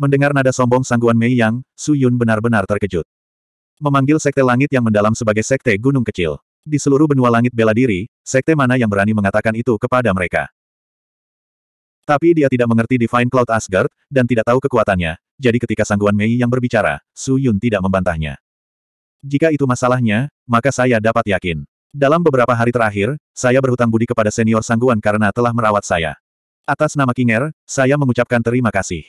Mendengar nada sombong sangguan Mei Yang, Su Yun benar-benar terkejut. Memanggil sekte langit yang mendalam sebagai sekte gunung kecil. Di seluruh benua langit bela diri, sekte mana yang berani mengatakan itu kepada mereka? Tapi dia tidak mengerti Divine Cloud Asgard, dan tidak tahu kekuatannya, jadi ketika sangguan Mei yang berbicara, Su Yun tidak membantahnya. Jika itu masalahnya, maka saya dapat yakin. Dalam beberapa hari terakhir, saya berhutang budi kepada senior sangguan karena telah merawat saya. Atas nama Kinger, saya mengucapkan terima kasih.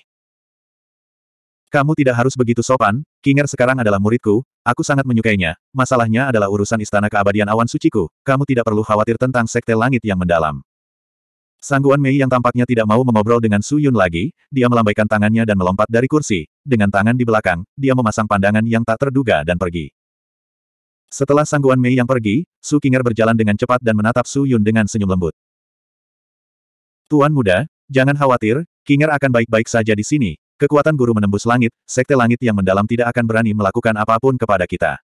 Kamu tidak harus begitu sopan, Kinger sekarang adalah muridku, aku sangat menyukainya. Masalahnya adalah urusan istana keabadian awan suciku, kamu tidak perlu khawatir tentang sekte langit yang mendalam. Sangguan Mei yang tampaknya tidak mau mengobrol dengan Su Yun lagi, dia melambaikan tangannya dan melompat dari kursi. Dengan tangan di belakang, dia memasang pandangan yang tak terduga dan pergi. Setelah Sangguan Mei yang pergi, Su Kinger berjalan dengan cepat dan menatap Su Yun dengan senyum lembut. Tuan muda, jangan khawatir, Kinger akan baik-baik saja di sini, Kekuatan guru menembus langit, sekte langit yang mendalam tidak akan berani melakukan apapun kepada kita.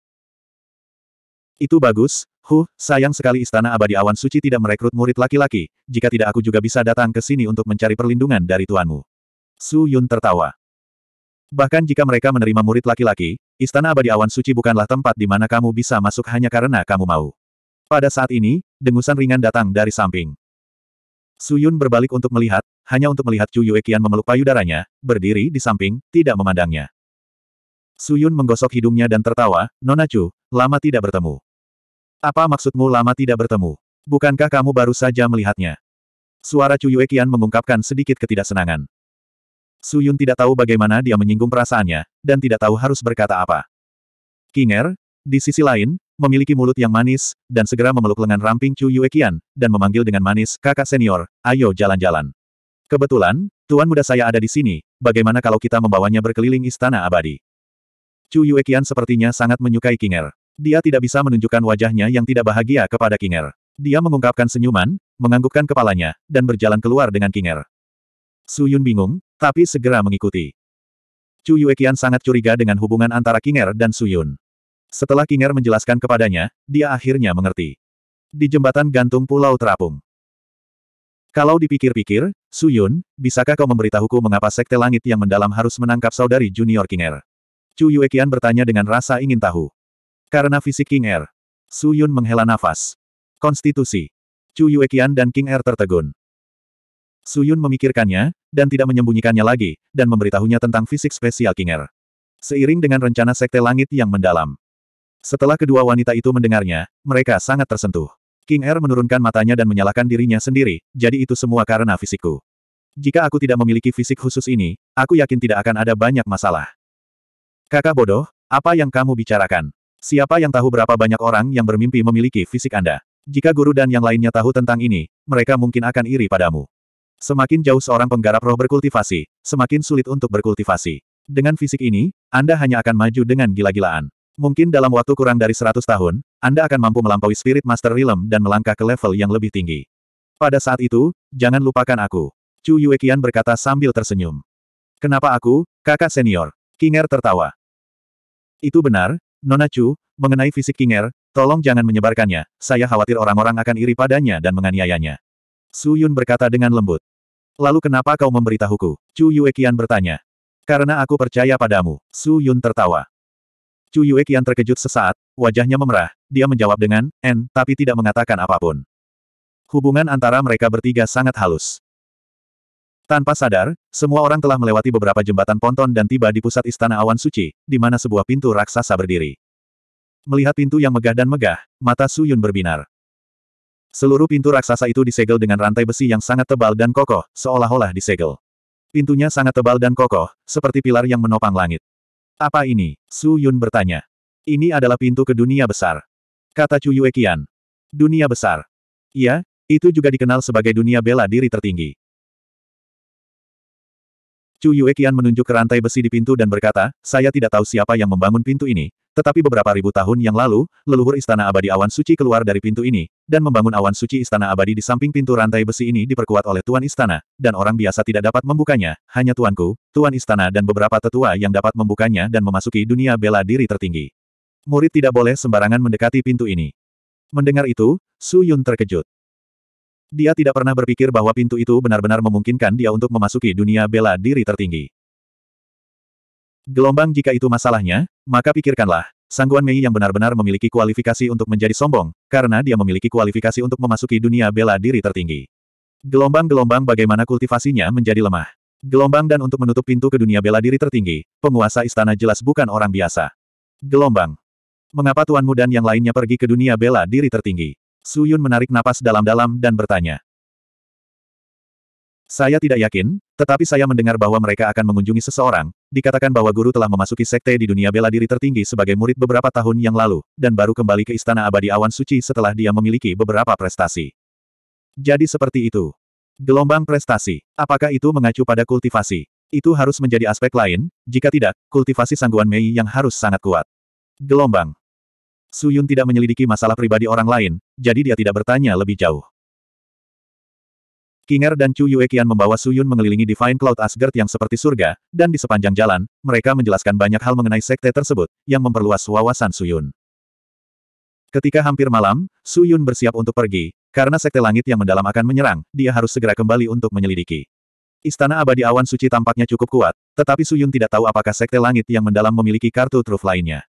Itu bagus, huh, sayang sekali Istana Abadi Awan Suci tidak merekrut murid laki-laki, jika tidak aku juga bisa datang ke sini untuk mencari perlindungan dari tuanmu. Su Yun tertawa. Bahkan jika mereka menerima murid laki-laki, Istana Abadi Awan Suci bukanlah tempat di mana kamu bisa masuk hanya karena kamu mau. Pada saat ini, dengusan ringan datang dari samping. Su Yun berbalik untuk melihat, hanya untuk melihat Chu Yue Qian memeluk payudaranya, berdiri di samping, tidak memandangnya. Su Yun menggosok hidungnya dan tertawa, Nona Chu, lama tidak bertemu. Apa maksudmu lama tidak bertemu? Bukankah kamu baru saja melihatnya? Suara Chu Yue Qian mengungkapkan sedikit ketidaksenangan. Su Yun tidak tahu bagaimana dia menyinggung perasaannya, dan tidak tahu harus berkata apa. Kinger, di sisi lain, memiliki mulut yang manis, dan segera memeluk lengan ramping Chu Yue Qian, dan memanggil dengan manis, kakak senior, ayo jalan-jalan. Kebetulan, Tuan muda saya ada di sini, bagaimana kalau kita membawanya berkeliling istana abadi? Chu Yueqian sepertinya sangat menyukai Kinger. Dia tidak bisa menunjukkan wajahnya yang tidak bahagia kepada Kinger. Dia mengungkapkan senyuman, menganggukkan kepalanya, dan berjalan keluar dengan Kinger. Su Yun bingung, tapi segera mengikuti. Chu Yueqian sangat curiga dengan hubungan antara Kinger dan Su Yun. Setelah Kinger menjelaskan kepadanya, dia akhirnya mengerti. Di jembatan gantung Pulau Terapung. Kalau dipikir-pikir, Suyun, bisakah kau memberitahuku mengapa Sekte Langit yang mendalam harus menangkap saudari junior King Er? Chu Yueqian bertanya dengan rasa ingin tahu. Karena fisik King Er. Suyun menghela nafas. Konstitusi. Chu Yueqian dan King Er tertegun. Suyun memikirkannya, dan tidak menyembunyikannya lagi, dan memberitahunya tentang fisik spesial King Kinger. Seiring dengan rencana Sekte Langit yang mendalam. Setelah kedua wanita itu mendengarnya, mereka sangat tersentuh. King Air menurunkan matanya dan menyalahkan dirinya sendiri, jadi itu semua karena fisikku. Jika aku tidak memiliki fisik khusus ini, aku yakin tidak akan ada banyak masalah. Kakak bodoh, apa yang kamu bicarakan? Siapa yang tahu berapa banyak orang yang bermimpi memiliki fisik Anda? Jika guru dan yang lainnya tahu tentang ini, mereka mungkin akan iri padamu. Semakin jauh seorang penggarap roh berkultivasi, semakin sulit untuk berkultivasi. Dengan fisik ini, Anda hanya akan maju dengan gila-gilaan. Mungkin dalam waktu kurang dari 100 tahun, Anda akan mampu melampaui Spirit Master Realm dan melangkah ke level yang lebih tinggi. Pada saat itu, jangan lupakan aku. Chu Yueqian berkata sambil tersenyum. Kenapa aku, kakak senior? Kinger tertawa. Itu benar, Nona Chu, mengenai fisik Kinger, tolong jangan menyebarkannya, saya khawatir orang-orang akan iri padanya dan menganiayanya. Su Yun berkata dengan lembut. Lalu kenapa kau memberitahuku? Chu Yueqian bertanya. Karena aku percaya padamu, Su Yun tertawa. Chu Yue Qian terkejut sesaat, wajahnya memerah, dia menjawab dengan, N, tapi tidak mengatakan apapun. Hubungan antara mereka bertiga sangat halus. Tanpa sadar, semua orang telah melewati beberapa jembatan ponton dan tiba di pusat istana awan suci, di mana sebuah pintu raksasa berdiri. Melihat pintu yang megah dan megah, mata Su Yun berbinar. Seluruh pintu raksasa itu disegel dengan rantai besi yang sangat tebal dan kokoh, seolah-olah disegel. Pintunya sangat tebal dan kokoh, seperti pilar yang menopang langit. Apa ini? Su Yun bertanya. Ini adalah pintu ke dunia besar. Kata Chu Yue Qian. Dunia besar. Iya, itu juga dikenal sebagai dunia bela diri tertinggi. Chu Yue menunjuk ke rantai besi di pintu dan berkata, saya tidak tahu siapa yang membangun pintu ini, tetapi beberapa ribu tahun yang lalu, leluhur Istana Abadi Awan Suci keluar dari pintu ini, dan membangun Awan Suci Istana Abadi di samping pintu rantai besi ini diperkuat oleh Tuan Istana, dan orang biasa tidak dapat membukanya, hanya Tuanku, Tuan Istana dan beberapa tetua yang dapat membukanya dan memasuki dunia bela diri tertinggi. Murid tidak boleh sembarangan mendekati pintu ini. Mendengar itu, Su Yun terkejut. Dia tidak pernah berpikir bahwa pintu itu benar-benar memungkinkan dia untuk memasuki dunia bela diri tertinggi. Gelombang jika itu masalahnya, maka pikirkanlah, Sangguan Mei yang benar-benar memiliki kualifikasi untuk menjadi sombong, karena dia memiliki kualifikasi untuk memasuki dunia bela diri tertinggi. Gelombang-gelombang bagaimana kultivasinya menjadi lemah. Gelombang dan untuk menutup pintu ke dunia bela diri tertinggi, penguasa istana jelas bukan orang biasa. Gelombang. Mengapa tuanmu dan yang lainnya pergi ke dunia bela diri tertinggi? Su Yun menarik napas dalam-dalam dan bertanya. Saya tidak yakin, tetapi saya mendengar bahwa mereka akan mengunjungi seseorang, dikatakan bahwa guru telah memasuki sekte di dunia bela diri tertinggi sebagai murid beberapa tahun yang lalu, dan baru kembali ke istana abadi awan suci setelah dia memiliki beberapa prestasi. Jadi seperti itu. Gelombang prestasi. Apakah itu mengacu pada kultivasi? Itu harus menjadi aspek lain, jika tidak, kultivasi sangguan Mei yang harus sangat kuat. Gelombang. Su Yun tidak menyelidiki masalah pribadi orang lain, jadi dia tidak bertanya lebih jauh. Kinger dan Chu Yue Qian membawa Su Yun mengelilingi Divine Cloud Asgard yang seperti surga, dan di sepanjang jalan, mereka menjelaskan banyak hal mengenai sekte tersebut, yang memperluas wawasan Su Yun. Ketika hampir malam, Su Yun bersiap untuk pergi, karena sekte langit yang mendalam akan menyerang, dia harus segera kembali untuk menyelidiki. Istana abadi awan suci tampaknya cukup kuat, tetapi Su Yun tidak tahu apakah sekte langit yang mendalam memiliki kartu truf lainnya.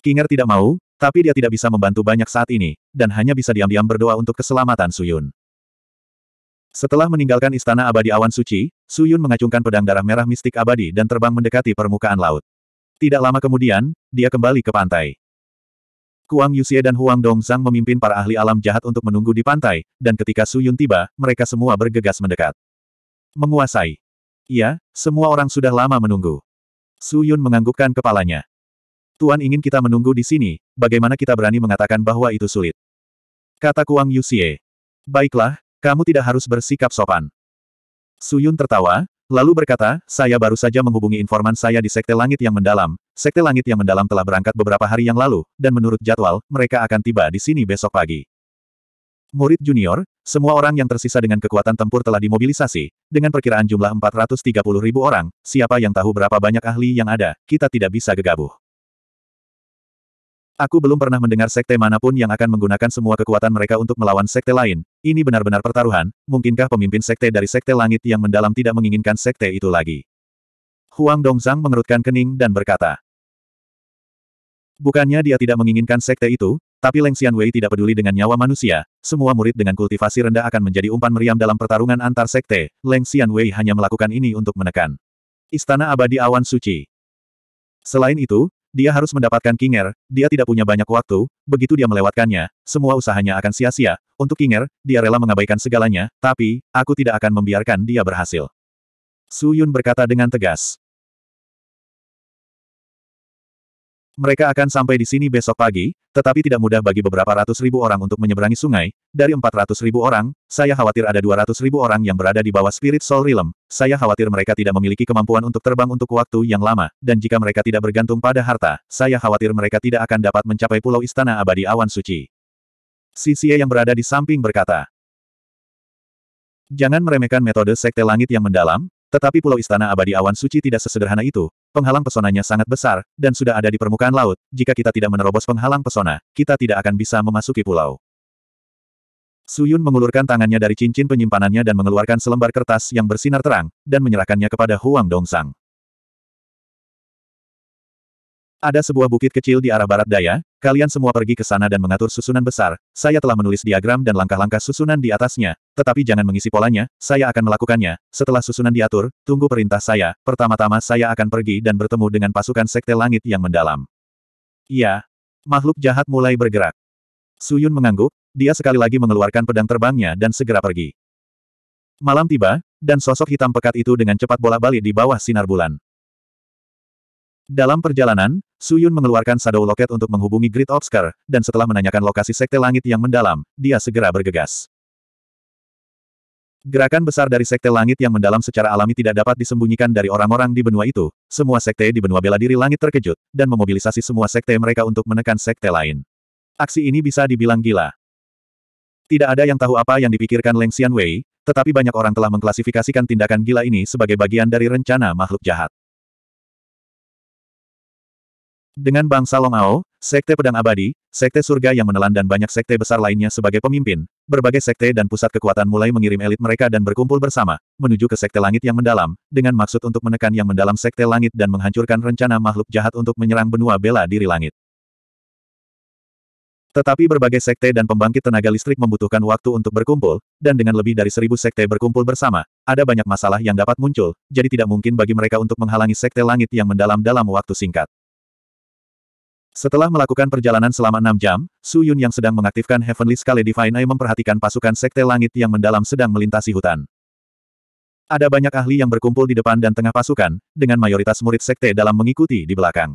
Kinger tidak mau, tapi dia tidak bisa membantu banyak saat ini, dan hanya bisa diam-diam berdoa untuk keselamatan Suyun. Setelah meninggalkan istana abadi awan suci, Suyun mengacungkan pedang darah merah mistik abadi dan terbang mendekati permukaan laut. Tidak lama kemudian, dia kembali ke pantai. Kuang Yuxie dan Huang Dongzang memimpin para ahli alam jahat untuk menunggu di pantai, dan ketika Suyun tiba, mereka semua bergegas mendekat. Menguasai. Iya, semua orang sudah lama menunggu. Suyun menganggukkan kepalanya. Tuan ingin kita menunggu di sini, bagaimana kita berani mengatakan bahwa itu sulit? Kata Kuang Yusie. Baiklah, kamu tidak harus bersikap sopan. Suyun tertawa, lalu berkata, saya baru saja menghubungi informan saya di Sekte Langit yang Mendalam. Sekte Langit yang Mendalam telah berangkat beberapa hari yang lalu, dan menurut jadwal, mereka akan tiba di sini besok pagi. Murid junior, semua orang yang tersisa dengan kekuatan tempur telah dimobilisasi, dengan perkiraan jumlah 430 ribu orang, siapa yang tahu berapa banyak ahli yang ada, kita tidak bisa gegabah. Aku belum pernah mendengar sekte manapun yang akan menggunakan semua kekuatan mereka untuk melawan sekte lain. Ini benar-benar pertaruhan, mungkinkah pemimpin sekte dari sekte langit yang mendalam tidak menginginkan sekte itu lagi? Huang Dongzang mengerutkan kening dan berkata. Bukannya dia tidak menginginkan sekte itu, tapi Leng Xianwei tidak peduli dengan nyawa manusia, semua murid dengan kultivasi rendah akan menjadi umpan meriam dalam pertarungan antar sekte, Leng Xianwei hanya melakukan ini untuk menekan. Istana Abadi Awan Suci Selain itu, dia harus mendapatkan Kinger, dia tidak punya banyak waktu, begitu dia melewatkannya, semua usahanya akan sia-sia. Untuk Kinger, dia rela mengabaikan segalanya, tapi, aku tidak akan membiarkan dia berhasil. Su Yun berkata dengan tegas. Mereka akan sampai di sini besok pagi, tetapi tidak mudah bagi beberapa ratus ribu orang untuk menyeberangi sungai. Dari empat ratus ribu orang, saya khawatir ada dua ratus ribu orang yang berada di bawah Spirit Soul Realm. Saya khawatir mereka tidak memiliki kemampuan untuk terbang untuk waktu yang lama, dan jika mereka tidak bergantung pada harta, saya khawatir mereka tidak akan dapat mencapai Pulau Istana Abadi Awan Suci. Sisie yang berada di samping berkata, Jangan meremehkan metode Sekte Langit yang mendalam, tetapi Pulau Istana Abadi Awan Suci tidak sesederhana itu, penghalang pesonanya sangat besar, dan sudah ada di permukaan laut, jika kita tidak menerobos penghalang pesona, kita tidak akan bisa memasuki pulau. Suyun mengulurkan tangannya dari cincin penyimpanannya dan mengeluarkan selembar kertas yang bersinar terang, dan menyerahkannya kepada Huang Dongsang. Ada sebuah bukit kecil di arah barat daya, Kalian semua pergi ke sana dan mengatur susunan besar, saya telah menulis diagram dan langkah-langkah susunan di atasnya, tetapi jangan mengisi polanya, saya akan melakukannya. Setelah susunan diatur, tunggu perintah saya, pertama-tama saya akan pergi dan bertemu dengan pasukan Sekte Langit yang mendalam. Iya. Makhluk jahat mulai bergerak. Suyun mengangguk, dia sekali lagi mengeluarkan pedang terbangnya dan segera pergi. Malam tiba, dan sosok hitam pekat itu dengan cepat bola balik di bawah sinar bulan. Dalam perjalanan, Su Yun mengeluarkan Shadow Locket untuk menghubungi Great Obscure, dan setelah menanyakan lokasi Sekte Langit yang mendalam, dia segera bergegas. Gerakan besar dari Sekte Langit yang mendalam secara alami tidak dapat disembunyikan dari orang-orang di benua itu, semua Sekte di benua bela diri langit terkejut, dan memobilisasi semua Sekte mereka untuk menekan Sekte lain. Aksi ini bisa dibilang gila. Tidak ada yang tahu apa yang dipikirkan Leng Xian Wei, tetapi banyak orang telah mengklasifikasikan tindakan gila ini sebagai bagian dari rencana makhluk jahat. Dengan bangsa Ao, Sekte Pedang Abadi, Sekte Surga yang menelan dan banyak sekte besar lainnya sebagai pemimpin, berbagai sekte dan pusat kekuatan mulai mengirim elit mereka dan berkumpul bersama, menuju ke Sekte Langit yang mendalam, dengan maksud untuk menekan yang mendalam Sekte Langit dan menghancurkan rencana makhluk jahat untuk menyerang benua bela diri langit. Tetapi berbagai sekte dan pembangkit tenaga listrik membutuhkan waktu untuk berkumpul, dan dengan lebih dari seribu sekte berkumpul bersama, ada banyak masalah yang dapat muncul, jadi tidak mungkin bagi mereka untuk menghalangi sekte langit yang mendalam dalam waktu singkat. Setelah melakukan perjalanan selama enam jam, Su Yun yang sedang mengaktifkan Heavenly Scale Divine Eye memperhatikan pasukan Sekte Langit yang mendalam sedang melintasi hutan. Ada banyak ahli yang berkumpul di depan dan tengah pasukan, dengan mayoritas murid Sekte dalam mengikuti di belakang.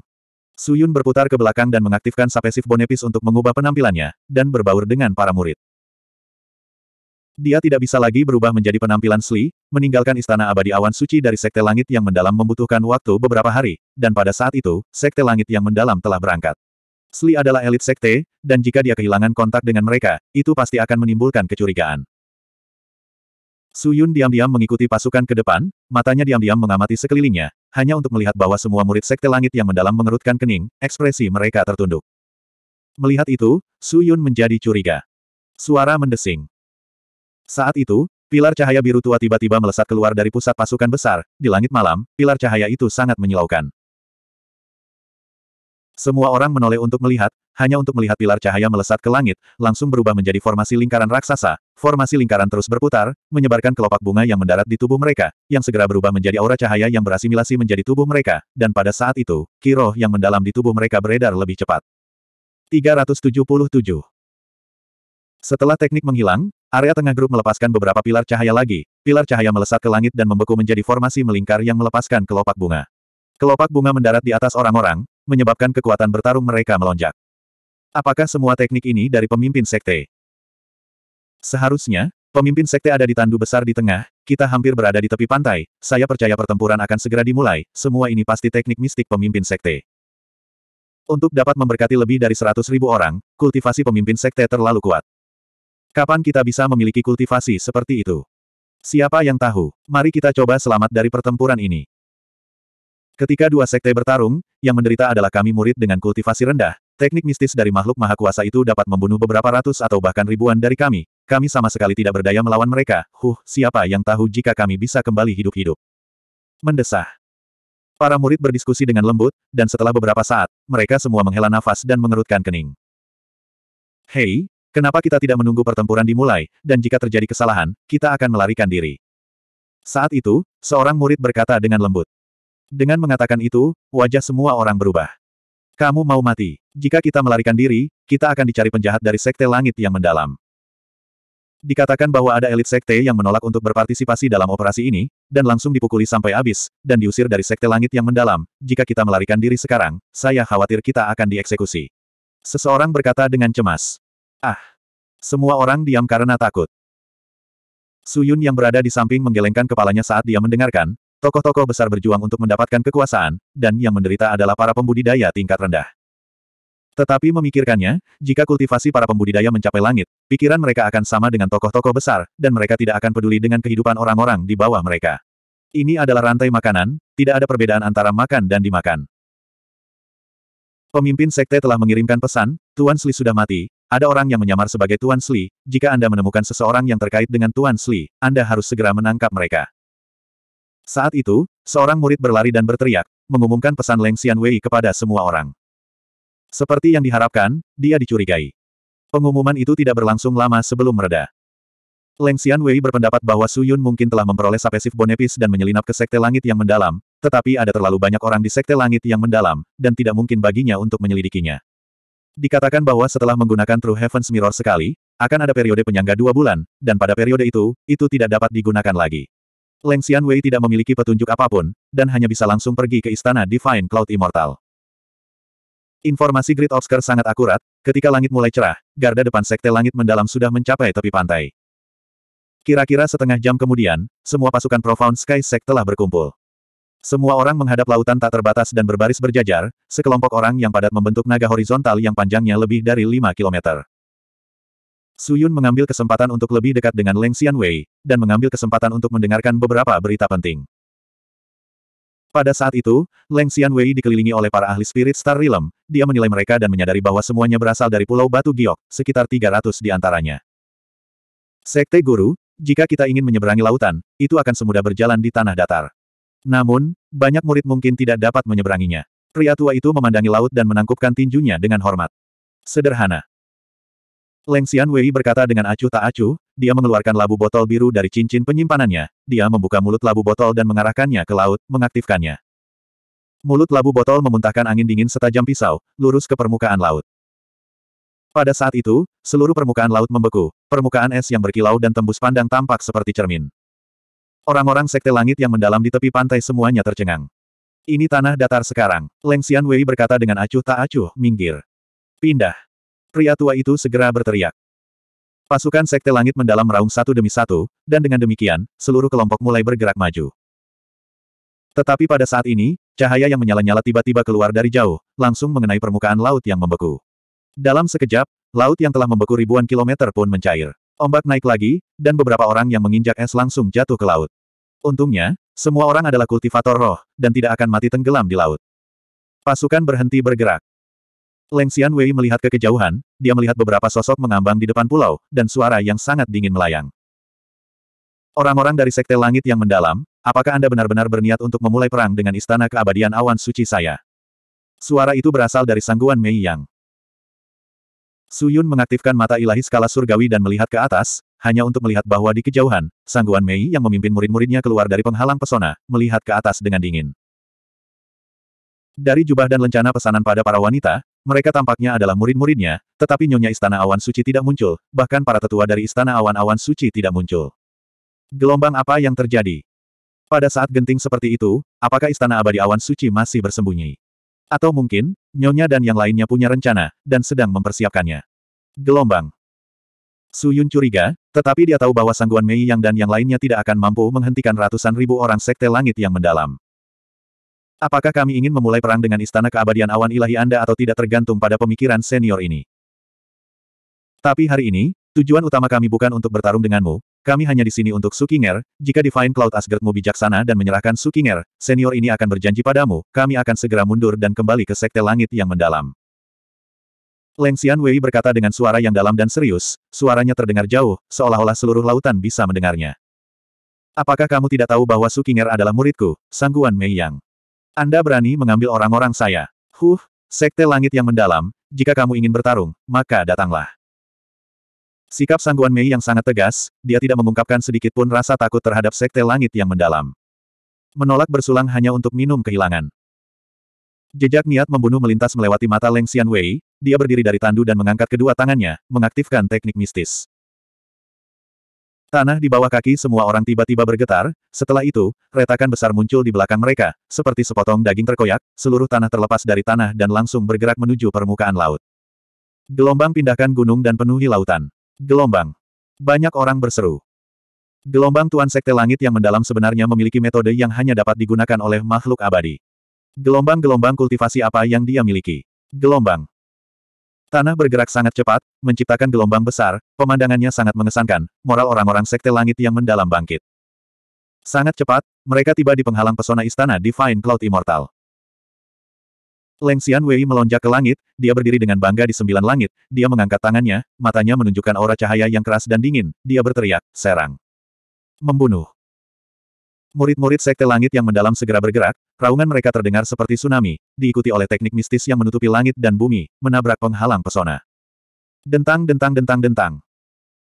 Su Yun berputar ke belakang dan mengaktifkan Sapesif Bonepis untuk mengubah penampilannya, dan berbaur dengan para murid. Dia tidak bisa lagi berubah menjadi penampilan Sli, meninggalkan istana abadi awan suci dari Sekte Langit yang mendalam membutuhkan waktu beberapa hari, dan pada saat itu, Sekte Langit yang mendalam telah berangkat. Sli adalah elit Sekte, dan jika dia kehilangan kontak dengan mereka, itu pasti akan menimbulkan kecurigaan. Su Yun diam-diam mengikuti pasukan ke depan, matanya diam-diam mengamati sekelilingnya, hanya untuk melihat bahwa semua murid Sekte Langit yang mendalam mengerutkan kening, ekspresi mereka tertunduk. Melihat itu, Su Yun menjadi curiga. Suara mendesing. Saat itu, pilar cahaya biru tua tiba-tiba melesat keluar dari pusat pasukan besar, di langit malam, pilar cahaya itu sangat menyilaukan. Semua orang menoleh untuk melihat, hanya untuk melihat pilar cahaya melesat ke langit, langsung berubah menjadi formasi lingkaran raksasa, formasi lingkaran terus berputar, menyebarkan kelopak bunga yang mendarat di tubuh mereka, yang segera berubah menjadi aura cahaya yang berasimilasi menjadi tubuh mereka, dan pada saat itu, kiroh yang mendalam di tubuh mereka beredar lebih cepat. 377 setelah teknik menghilang, Area tengah grup melepaskan beberapa pilar cahaya lagi, pilar cahaya melesat ke langit dan membeku menjadi formasi melingkar yang melepaskan kelopak bunga. Kelopak bunga mendarat di atas orang-orang, menyebabkan kekuatan bertarung mereka melonjak. Apakah semua teknik ini dari pemimpin sekte? Seharusnya, pemimpin sekte ada di tandu besar di tengah, kita hampir berada di tepi pantai, saya percaya pertempuran akan segera dimulai, semua ini pasti teknik mistik pemimpin sekte. Untuk dapat memberkati lebih dari seratus ribu orang, kultivasi pemimpin sekte terlalu kuat. Kapan kita bisa memiliki kultivasi seperti itu? Siapa yang tahu? Mari kita coba selamat dari pertempuran ini. Ketika dua sekte bertarung, yang menderita adalah kami murid dengan kultivasi rendah, teknik mistis dari makhluk maha kuasa itu dapat membunuh beberapa ratus atau bahkan ribuan dari kami. Kami sama sekali tidak berdaya melawan mereka. Huh, siapa yang tahu jika kami bisa kembali hidup-hidup? Mendesah. Para murid berdiskusi dengan lembut, dan setelah beberapa saat, mereka semua menghela nafas dan mengerutkan kening. Hei, Kenapa kita tidak menunggu pertempuran dimulai, dan jika terjadi kesalahan, kita akan melarikan diri. Saat itu, seorang murid berkata dengan lembut. Dengan mengatakan itu, wajah semua orang berubah. Kamu mau mati. Jika kita melarikan diri, kita akan dicari penjahat dari sekte langit yang mendalam. Dikatakan bahwa ada elit sekte yang menolak untuk berpartisipasi dalam operasi ini, dan langsung dipukuli sampai habis, dan diusir dari sekte langit yang mendalam, jika kita melarikan diri sekarang, saya khawatir kita akan dieksekusi. Seseorang berkata dengan cemas. Ah! Semua orang diam karena takut. Su Yun yang berada di samping menggelengkan kepalanya saat dia mendengarkan, tokoh-tokoh besar berjuang untuk mendapatkan kekuasaan, dan yang menderita adalah para pembudidaya tingkat rendah. Tetapi memikirkannya, jika kultivasi para pembudidaya mencapai langit, pikiran mereka akan sama dengan tokoh-tokoh besar, dan mereka tidak akan peduli dengan kehidupan orang-orang di bawah mereka. Ini adalah rantai makanan, tidak ada perbedaan antara makan dan dimakan. Pemimpin sekte telah mengirimkan pesan, Tuan Sli sudah mati, ada orang yang menyamar sebagai Tuan Sli, jika Anda menemukan seseorang yang terkait dengan Tuan Sli, Anda harus segera menangkap mereka. Saat itu, seorang murid berlari dan berteriak, mengumumkan pesan Leng Xian Wei kepada semua orang. Seperti yang diharapkan, dia dicurigai. Pengumuman itu tidak berlangsung lama sebelum mereda. Leng Xian Wei berpendapat bahwa Su Yun mungkin telah memperoleh sapesif bonepis dan menyelinap ke sekte langit yang mendalam, tetapi ada terlalu banyak orang di sekte langit yang mendalam, dan tidak mungkin baginya untuk menyelidikinya. Dikatakan bahwa setelah menggunakan True Heaven's Mirror sekali, akan ada periode penyangga dua bulan, dan pada periode itu, itu tidak dapat digunakan lagi. Leng Xian Wei tidak memiliki petunjuk apapun, dan hanya bisa langsung pergi ke istana Divine Cloud Immortal. Informasi Grid Oscar sangat akurat, ketika langit mulai cerah, garda depan sekte langit mendalam sudah mencapai tepi pantai. Kira-kira setengah jam kemudian, semua pasukan Profound Sky Sect telah berkumpul. Semua orang menghadap lautan tak terbatas dan berbaris berjajar, sekelompok orang yang padat membentuk naga horizontal yang panjangnya lebih dari 5 kilometer. Suyun mengambil kesempatan untuk lebih dekat dengan Leng Xian Wei dan mengambil kesempatan untuk mendengarkan beberapa berita penting. Pada saat itu, Leng Xian Wei dikelilingi oleh para ahli Spirit Star Realm, dia menilai mereka dan menyadari bahwa semuanya berasal dari Pulau Batu Giok, sekitar 300 di antaranya. Sekte Guru, jika kita ingin menyeberangi lautan, itu akan semudah berjalan di tanah datar. Namun, banyak murid mungkin tidak dapat menyeberanginya. Pria tua itu memandangi laut dan menangkupkan tinjunya dengan hormat. Sederhana. Leng Xian Wei berkata dengan acuh tak acuh, dia mengeluarkan labu botol biru dari cincin penyimpanannya, dia membuka mulut labu botol dan mengarahkannya ke laut, mengaktifkannya. Mulut labu botol memuntahkan angin dingin setajam pisau, lurus ke permukaan laut. Pada saat itu, seluruh permukaan laut membeku, permukaan es yang berkilau dan tembus pandang tampak seperti cermin. Orang-orang sekte langit yang mendalam di tepi pantai semuanya tercengang. Ini tanah datar sekarang, Leng Xian Wei berkata dengan acuh tak acuh, minggir. Pindah. Pria tua itu segera berteriak. Pasukan sekte langit mendalam meraung satu demi satu, dan dengan demikian, seluruh kelompok mulai bergerak maju. Tetapi pada saat ini, cahaya yang menyala-nyala tiba-tiba keluar dari jauh, langsung mengenai permukaan laut yang membeku. Dalam sekejap, laut yang telah membeku ribuan kilometer pun mencair. Ombak naik lagi, dan beberapa orang yang menginjak es langsung jatuh ke laut. Untungnya, semua orang adalah kultivator roh, dan tidak akan mati tenggelam di laut. Pasukan berhenti bergerak. Leng Xian Wei melihat ke kejauhan, dia melihat beberapa sosok mengambang di depan pulau, dan suara yang sangat dingin melayang. Orang-orang dari Sekte Langit yang mendalam, apakah Anda benar-benar berniat untuk memulai perang dengan Istana Keabadian Awan Suci saya? Suara itu berasal dari sangguan Mei Yang. Suyun mengaktifkan mata ilahi skala surgawi dan melihat ke atas, hanya untuk melihat bahwa di kejauhan, Sangguan Mei yang memimpin murid-muridnya keluar dari penghalang pesona, melihat ke atas dengan dingin. Dari jubah dan lencana pesanan pada para wanita, mereka tampaknya adalah murid-muridnya, tetapi Nyonya Istana Awan Suci tidak muncul, bahkan para tetua dari Istana Awan-Awan Suci tidak muncul. Gelombang apa yang terjadi? Pada saat genting seperti itu, apakah Istana Abadi Awan Suci masih bersembunyi? Atau mungkin, Nyonya dan yang lainnya punya rencana, dan sedang mempersiapkannya. Gelombang. Su Yun curiga, tetapi dia tahu bahwa sangguan Mei Yang dan yang lainnya tidak akan mampu menghentikan ratusan ribu orang sekte langit yang mendalam. Apakah kami ingin memulai perang dengan istana keabadian awan ilahi Anda atau tidak tergantung pada pemikiran senior ini? Tapi hari ini, Tujuan utama kami bukan untuk bertarung denganmu, kami hanya di sini untuk Sukinger, jika Divine Cloud Asgardmu bijaksana dan menyerahkan Sukinger, senior ini akan berjanji padamu, kami akan segera mundur dan kembali ke Sekte Langit yang mendalam. Leng Xian Wei berkata dengan suara yang dalam dan serius, suaranya terdengar jauh, seolah-olah seluruh lautan bisa mendengarnya. Apakah kamu tidak tahu bahwa Sukinger adalah muridku, Sangguan Mei Yang? Anda berani mengambil orang-orang saya. Huh, Sekte Langit yang mendalam, jika kamu ingin bertarung, maka datanglah. Sikap Sangguan Mei yang sangat tegas, dia tidak mengungkapkan sedikit pun rasa takut terhadap sekte langit yang mendalam. Menolak bersulang hanya untuk minum kehilangan. Jejak niat membunuh melintas melewati mata Leng Xian Wei, dia berdiri dari tandu dan mengangkat kedua tangannya, mengaktifkan teknik mistis. Tanah di bawah kaki semua orang tiba-tiba bergetar, setelah itu, retakan besar muncul di belakang mereka, seperti sepotong daging terkoyak, seluruh tanah terlepas dari tanah dan langsung bergerak menuju permukaan laut. Gelombang pindahkan gunung dan penuhi lautan. Gelombang. Banyak orang berseru. Gelombang Tuan Sekte Langit yang mendalam sebenarnya memiliki metode yang hanya dapat digunakan oleh makhluk abadi. Gelombang-gelombang kultivasi apa yang dia miliki? Gelombang. Tanah bergerak sangat cepat, menciptakan gelombang besar, pemandangannya sangat mengesankan, moral orang-orang Sekte Langit yang mendalam bangkit. Sangat cepat, mereka tiba di penghalang pesona istana Divine Cloud Immortal. Leng Xian Wei melonjak ke langit, dia berdiri dengan bangga di sembilan langit, dia mengangkat tangannya, matanya menunjukkan aura cahaya yang keras dan dingin, dia berteriak, serang. Membunuh. Murid-murid sekte langit yang mendalam segera bergerak, raungan mereka terdengar seperti tsunami, diikuti oleh teknik mistis yang menutupi langit dan bumi, menabrak penghalang pesona. Dentang dentang dentang dentang.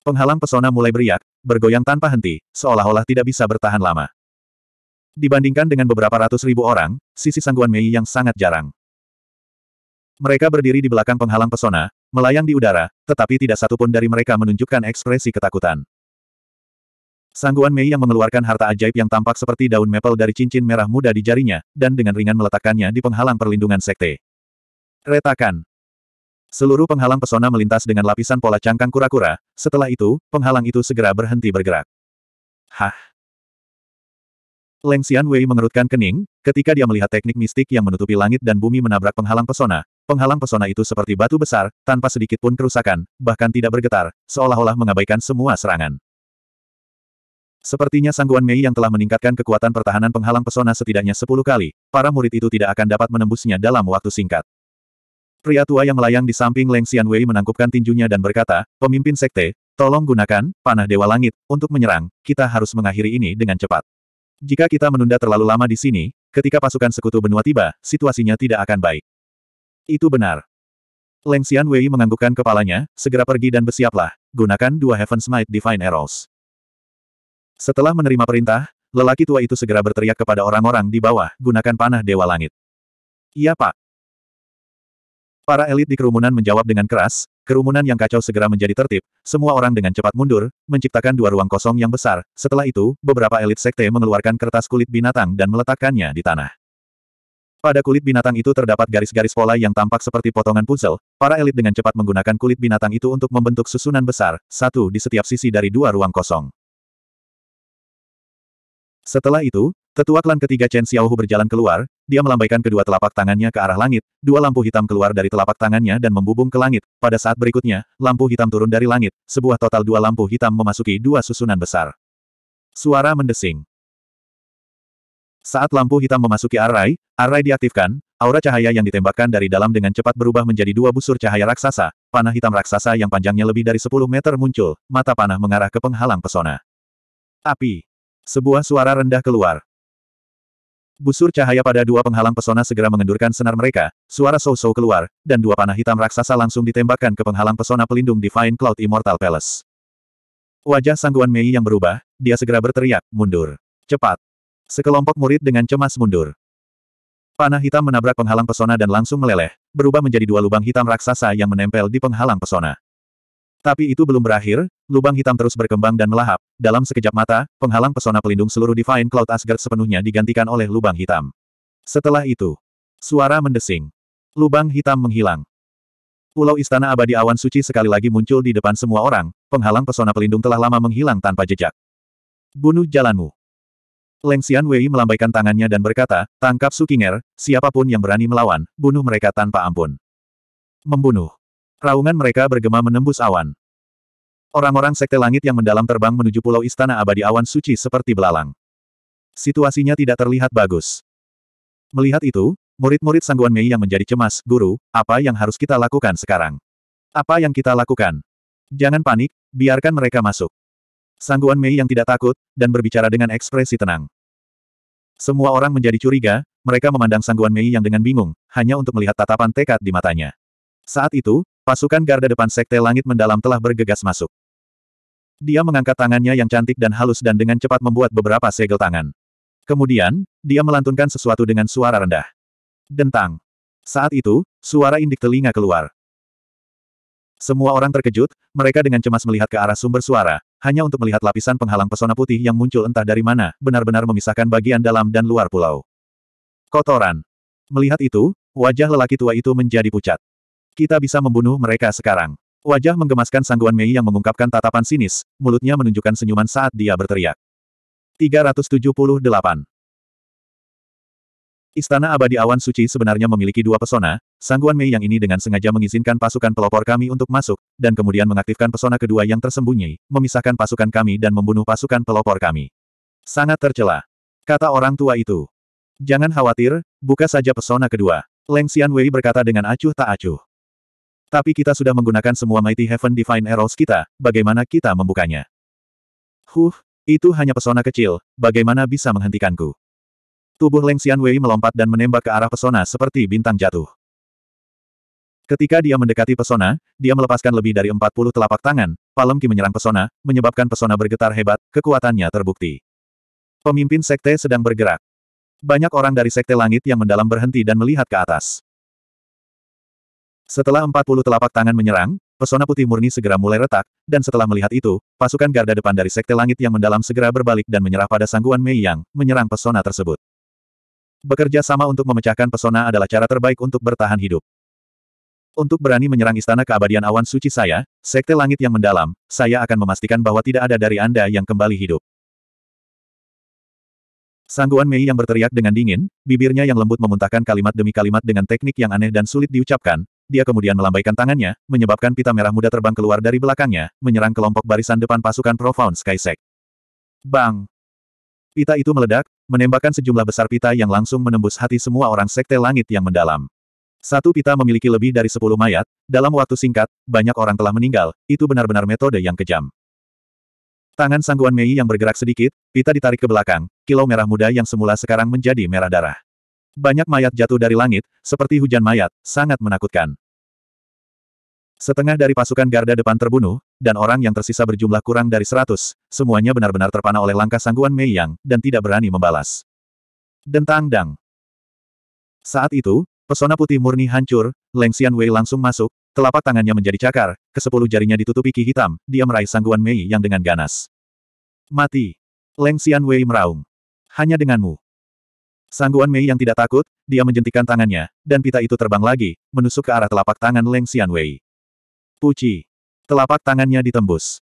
Penghalang pesona mulai beriak, bergoyang tanpa henti, seolah-olah tidak bisa bertahan lama. Dibandingkan dengan beberapa ratus ribu orang, sisi sangguan Mei yang sangat jarang. Mereka berdiri di belakang penghalang pesona, melayang di udara, tetapi tidak satupun dari mereka menunjukkan ekspresi ketakutan. Sangguan Mei yang mengeluarkan harta ajaib yang tampak seperti daun maple dari cincin merah muda di jarinya, dan dengan ringan meletakkannya di penghalang perlindungan sekte. Retakan. Seluruh penghalang pesona melintas dengan lapisan pola cangkang kura-kura, setelah itu, penghalang itu segera berhenti bergerak. Hah? Leng Xian Wei mengerutkan kening, ketika dia melihat teknik mistik yang menutupi langit dan bumi menabrak penghalang pesona, Penghalang pesona itu seperti batu besar, tanpa sedikit pun kerusakan, bahkan tidak bergetar, seolah-olah mengabaikan semua serangan. Sepertinya sangguan Mei yang telah meningkatkan kekuatan pertahanan penghalang pesona setidaknya 10 kali, para murid itu tidak akan dapat menembusnya dalam waktu singkat. Pria tua yang melayang di samping Leng Wei menangkupkan tinjunya dan berkata, pemimpin sekte, tolong gunakan, panah Dewa Langit, untuk menyerang, kita harus mengakhiri ini dengan cepat. Jika kita menunda terlalu lama di sini, ketika pasukan sekutu benua tiba, situasinya tidak akan baik. Itu benar. Leng Xian Wei menganggukkan kepalanya, segera pergi dan bersiaplah, gunakan dua Heaven Smite Divine Arrows. Setelah menerima perintah, lelaki tua itu segera berteriak kepada orang-orang di bawah, gunakan panah Dewa Langit. Iya pak. Para elit di kerumunan menjawab dengan keras, kerumunan yang kacau segera menjadi tertib, semua orang dengan cepat mundur, menciptakan dua ruang kosong yang besar, setelah itu, beberapa elit sekte mengeluarkan kertas kulit binatang dan meletakkannya di tanah. Pada kulit binatang itu terdapat garis-garis pola yang tampak seperti potongan puzzle, para elit dengan cepat menggunakan kulit binatang itu untuk membentuk susunan besar, satu di setiap sisi dari dua ruang kosong. Setelah itu, tetua klan ketiga Chen Xiaohu berjalan keluar, dia melambaikan kedua telapak tangannya ke arah langit, dua lampu hitam keluar dari telapak tangannya dan membubung ke langit, pada saat berikutnya, lampu hitam turun dari langit, sebuah total dua lampu hitam memasuki dua susunan besar. Suara mendesing. Saat lampu hitam memasuki Arai, Arai diaktifkan, aura cahaya yang ditembakkan dari dalam dengan cepat berubah menjadi dua busur cahaya raksasa, panah hitam raksasa yang panjangnya lebih dari 10 meter muncul, mata panah mengarah ke penghalang pesona. Api. Sebuah suara rendah keluar. Busur cahaya pada dua penghalang pesona segera mengendurkan senar mereka, suara so-so keluar, dan dua panah hitam raksasa langsung ditembakkan ke penghalang pesona pelindung Divine Cloud Immortal Palace. Wajah sangguan Mei yang berubah, dia segera berteriak, mundur. Cepat. Sekelompok murid dengan cemas mundur. Panah hitam menabrak penghalang pesona dan langsung meleleh, berubah menjadi dua lubang hitam raksasa yang menempel di penghalang pesona. Tapi itu belum berakhir, lubang hitam terus berkembang dan melahap. Dalam sekejap mata, penghalang pesona pelindung seluruh Divine Cloud Asgard sepenuhnya digantikan oleh lubang hitam. Setelah itu, suara mendesing. Lubang hitam menghilang. Pulau Istana Abadi Awan Suci sekali lagi muncul di depan semua orang, penghalang pesona pelindung telah lama menghilang tanpa jejak. Bunuh jalanmu. Leng Xian Wei melambaikan tangannya dan berkata, tangkap Sukinger, siapapun yang berani melawan, bunuh mereka tanpa ampun. Membunuh. Raungan mereka bergema menembus awan. Orang-orang sekte langit yang mendalam terbang menuju pulau istana abadi awan suci seperti belalang. Situasinya tidak terlihat bagus. Melihat itu, murid-murid Sangguan Mei yang menjadi cemas, Guru, apa yang harus kita lakukan sekarang? Apa yang kita lakukan? Jangan panik, biarkan mereka masuk. Sangguan Mei yang tidak takut, dan berbicara dengan ekspresi tenang. Semua orang menjadi curiga, mereka memandang Sangguan Mei yang dengan bingung, hanya untuk melihat tatapan tekad di matanya. Saat itu, pasukan garda depan Sekte Langit Mendalam telah bergegas masuk. Dia mengangkat tangannya yang cantik dan halus dan dengan cepat membuat beberapa segel tangan. Kemudian, dia melantunkan sesuatu dengan suara rendah. Dentang. Saat itu, suara indik telinga keluar. Semua orang terkejut, mereka dengan cemas melihat ke arah sumber suara, hanya untuk melihat lapisan penghalang pesona putih yang muncul entah dari mana, benar-benar memisahkan bagian dalam dan luar pulau. Kotoran. Melihat itu, wajah lelaki tua itu menjadi pucat. Kita bisa membunuh mereka sekarang. Wajah menggemaskan sangguan Mei yang mengungkapkan tatapan sinis, mulutnya menunjukkan senyuman saat dia berteriak. 378. Istana Abadi Awan Suci sebenarnya memiliki dua pesona, Sangguan Mei yang ini dengan sengaja mengizinkan pasukan pelopor kami untuk masuk, dan kemudian mengaktifkan pesona kedua yang tersembunyi, memisahkan pasukan kami dan membunuh pasukan pelopor kami. Sangat tercela. Kata orang tua itu. Jangan khawatir, buka saja pesona kedua. Leng Xian Wei berkata dengan acuh tak acuh. Tapi kita sudah menggunakan semua Mighty Heaven Divine Arrows kita, bagaimana kita membukanya? Huh, itu hanya pesona kecil, bagaimana bisa menghentikanku? Tubuh Leng Xian Wei melompat dan menembak ke arah pesona seperti bintang jatuh. Ketika dia mendekati pesona, dia melepaskan lebih dari 40 telapak tangan, palem ki menyerang pesona, menyebabkan pesona bergetar hebat, kekuatannya terbukti. Pemimpin sekte sedang bergerak. Banyak orang dari sekte langit yang mendalam berhenti dan melihat ke atas. Setelah 40 telapak tangan menyerang, pesona putih murni segera mulai retak, dan setelah melihat itu, pasukan garda depan dari sekte langit yang mendalam segera berbalik dan menyerah pada sangguan Mei Yang, menyerang pesona tersebut. Bekerja sama untuk memecahkan pesona adalah cara terbaik untuk bertahan hidup. Untuk berani menyerang istana keabadian awan suci saya, sekte langit yang mendalam, saya akan memastikan bahwa tidak ada dari Anda yang kembali hidup. Sangguan Mei yang berteriak dengan dingin, bibirnya yang lembut memuntahkan kalimat demi kalimat dengan teknik yang aneh dan sulit diucapkan, dia kemudian melambaikan tangannya, menyebabkan pita merah muda terbang keluar dari belakangnya, menyerang kelompok barisan depan pasukan Profound Sky Sect. Bang! Pita itu meledak, menembakkan sejumlah besar pita yang langsung menembus hati semua orang sekte langit yang mendalam. Satu pita memiliki lebih dari sepuluh mayat, dalam waktu singkat, banyak orang telah meninggal, itu benar-benar metode yang kejam. Tangan sangguan Mei yang bergerak sedikit, pita ditarik ke belakang, kilau merah muda yang semula sekarang menjadi merah darah. Banyak mayat jatuh dari langit, seperti hujan mayat, sangat menakutkan. Setengah dari pasukan garda depan terbunuh, dan orang yang tersisa berjumlah kurang dari seratus, semuanya benar-benar terpana oleh langkah sangguan Mei Yang, dan tidak berani membalas. Dentang dang. Saat itu, pesona putih murni hancur, Leng Xian Wei langsung masuk, telapak tangannya menjadi cakar, kesepuluh jarinya ditutupi ki hitam, dia meraih sangguan Mei Yang dengan ganas. Mati. Leng Xian Wei meraung. Hanya denganmu. Sangguan Mei yang tidak takut, dia menjentikan tangannya, dan pita itu terbang lagi, menusuk ke arah telapak tangan Leng Xianwei. Puci. Telapak tangannya ditembus.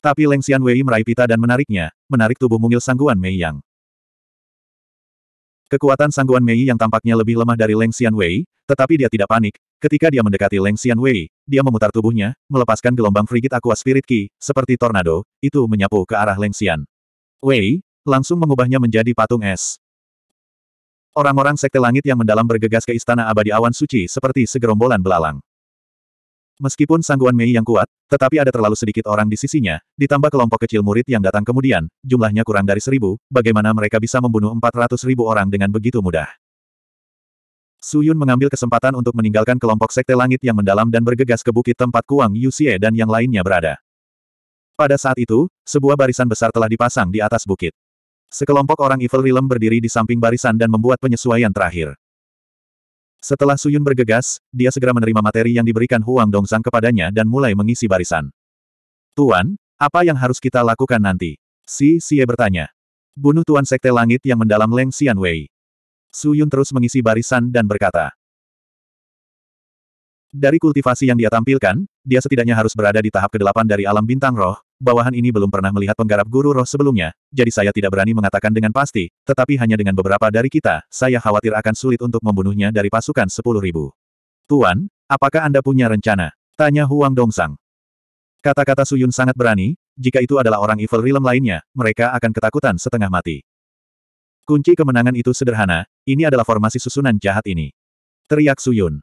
Tapi Leng Xian Wei meraih pita dan menariknya, menarik tubuh mungil sangguan Mei Yang. Kekuatan sangguan Mei Yang tampaknya lebih lemah dari Leng Xian Wei, tetapi dia tidak panik. Ketika dia mendekati Leng Xian Wei, dia memutar tubuhnya, melepaskan gelombang frigit aqua spirit ki, seperti tornado, itu menyapu ke arah Leng Xian. Wei, langsung mengubahnya menjadi patung es. Orang-orang sekte langit yang mendalam bergegas ke istana abadi awan suci seperti segerombolan belalang. Meskipun sangguan Mei yang kuat, tetapi ada terlalu sedikit orang di sisinya, ditambah kelompok kecil murid yang datang kemudian, jumlahnya kurang dari seribu, bagaimana mereka bisa membunuh empat ratus ribu orang dengan begitu mudah. Su Yun mengambil kesempatan untuk meninggalkan kelompok sekte langit yang mendalam dan bergegas ke bukit tempat Kuang Yuxie dan yang lainnya berada. Pada saat itu, sebuah barisan besar telah dipasang di atas bukit. Sekelompok orang Evil Realm berdiri di samping barisan dan membuat penyesuaian terakhir. Setelah Suyun bergegas, dia segera menerima materi yang diberikan Huang Dongsang kepadanya dan mulai mengisi barisan. Tuan, apa yang harus kita lakukan nanti? Si Xie bertanya. Bunuh Tuan Sekte Langit yang mendalam Leng Xian Wei. Suyun terus mengisi barisan dan berkata. Dari kultivasi yang dia tampilkan, dia setidaknya harus berada di tahap ke-8 dari alam bintang roh, bawahan ini belum pernah melihat penggarap guru roh sebelumnya, jadi saya tidak berani mengatakan dengan pasti, tetapi hanya dengan beberapa dari kita, saya khawatir akan sulit untuk membunuhnya dari pasukan sepuluh ribu. Tuan, apakah Anda punya rencana? Tanya Huang Dongsang. Kata-kata Suyun sangat berani, jika itu adalah orang evil realm lainnya, mereka akan ketakutan setengah mati. Kunci kemenangan itu sederhana, ini adalah formasi susunan jahat ini. Teriak Suyun.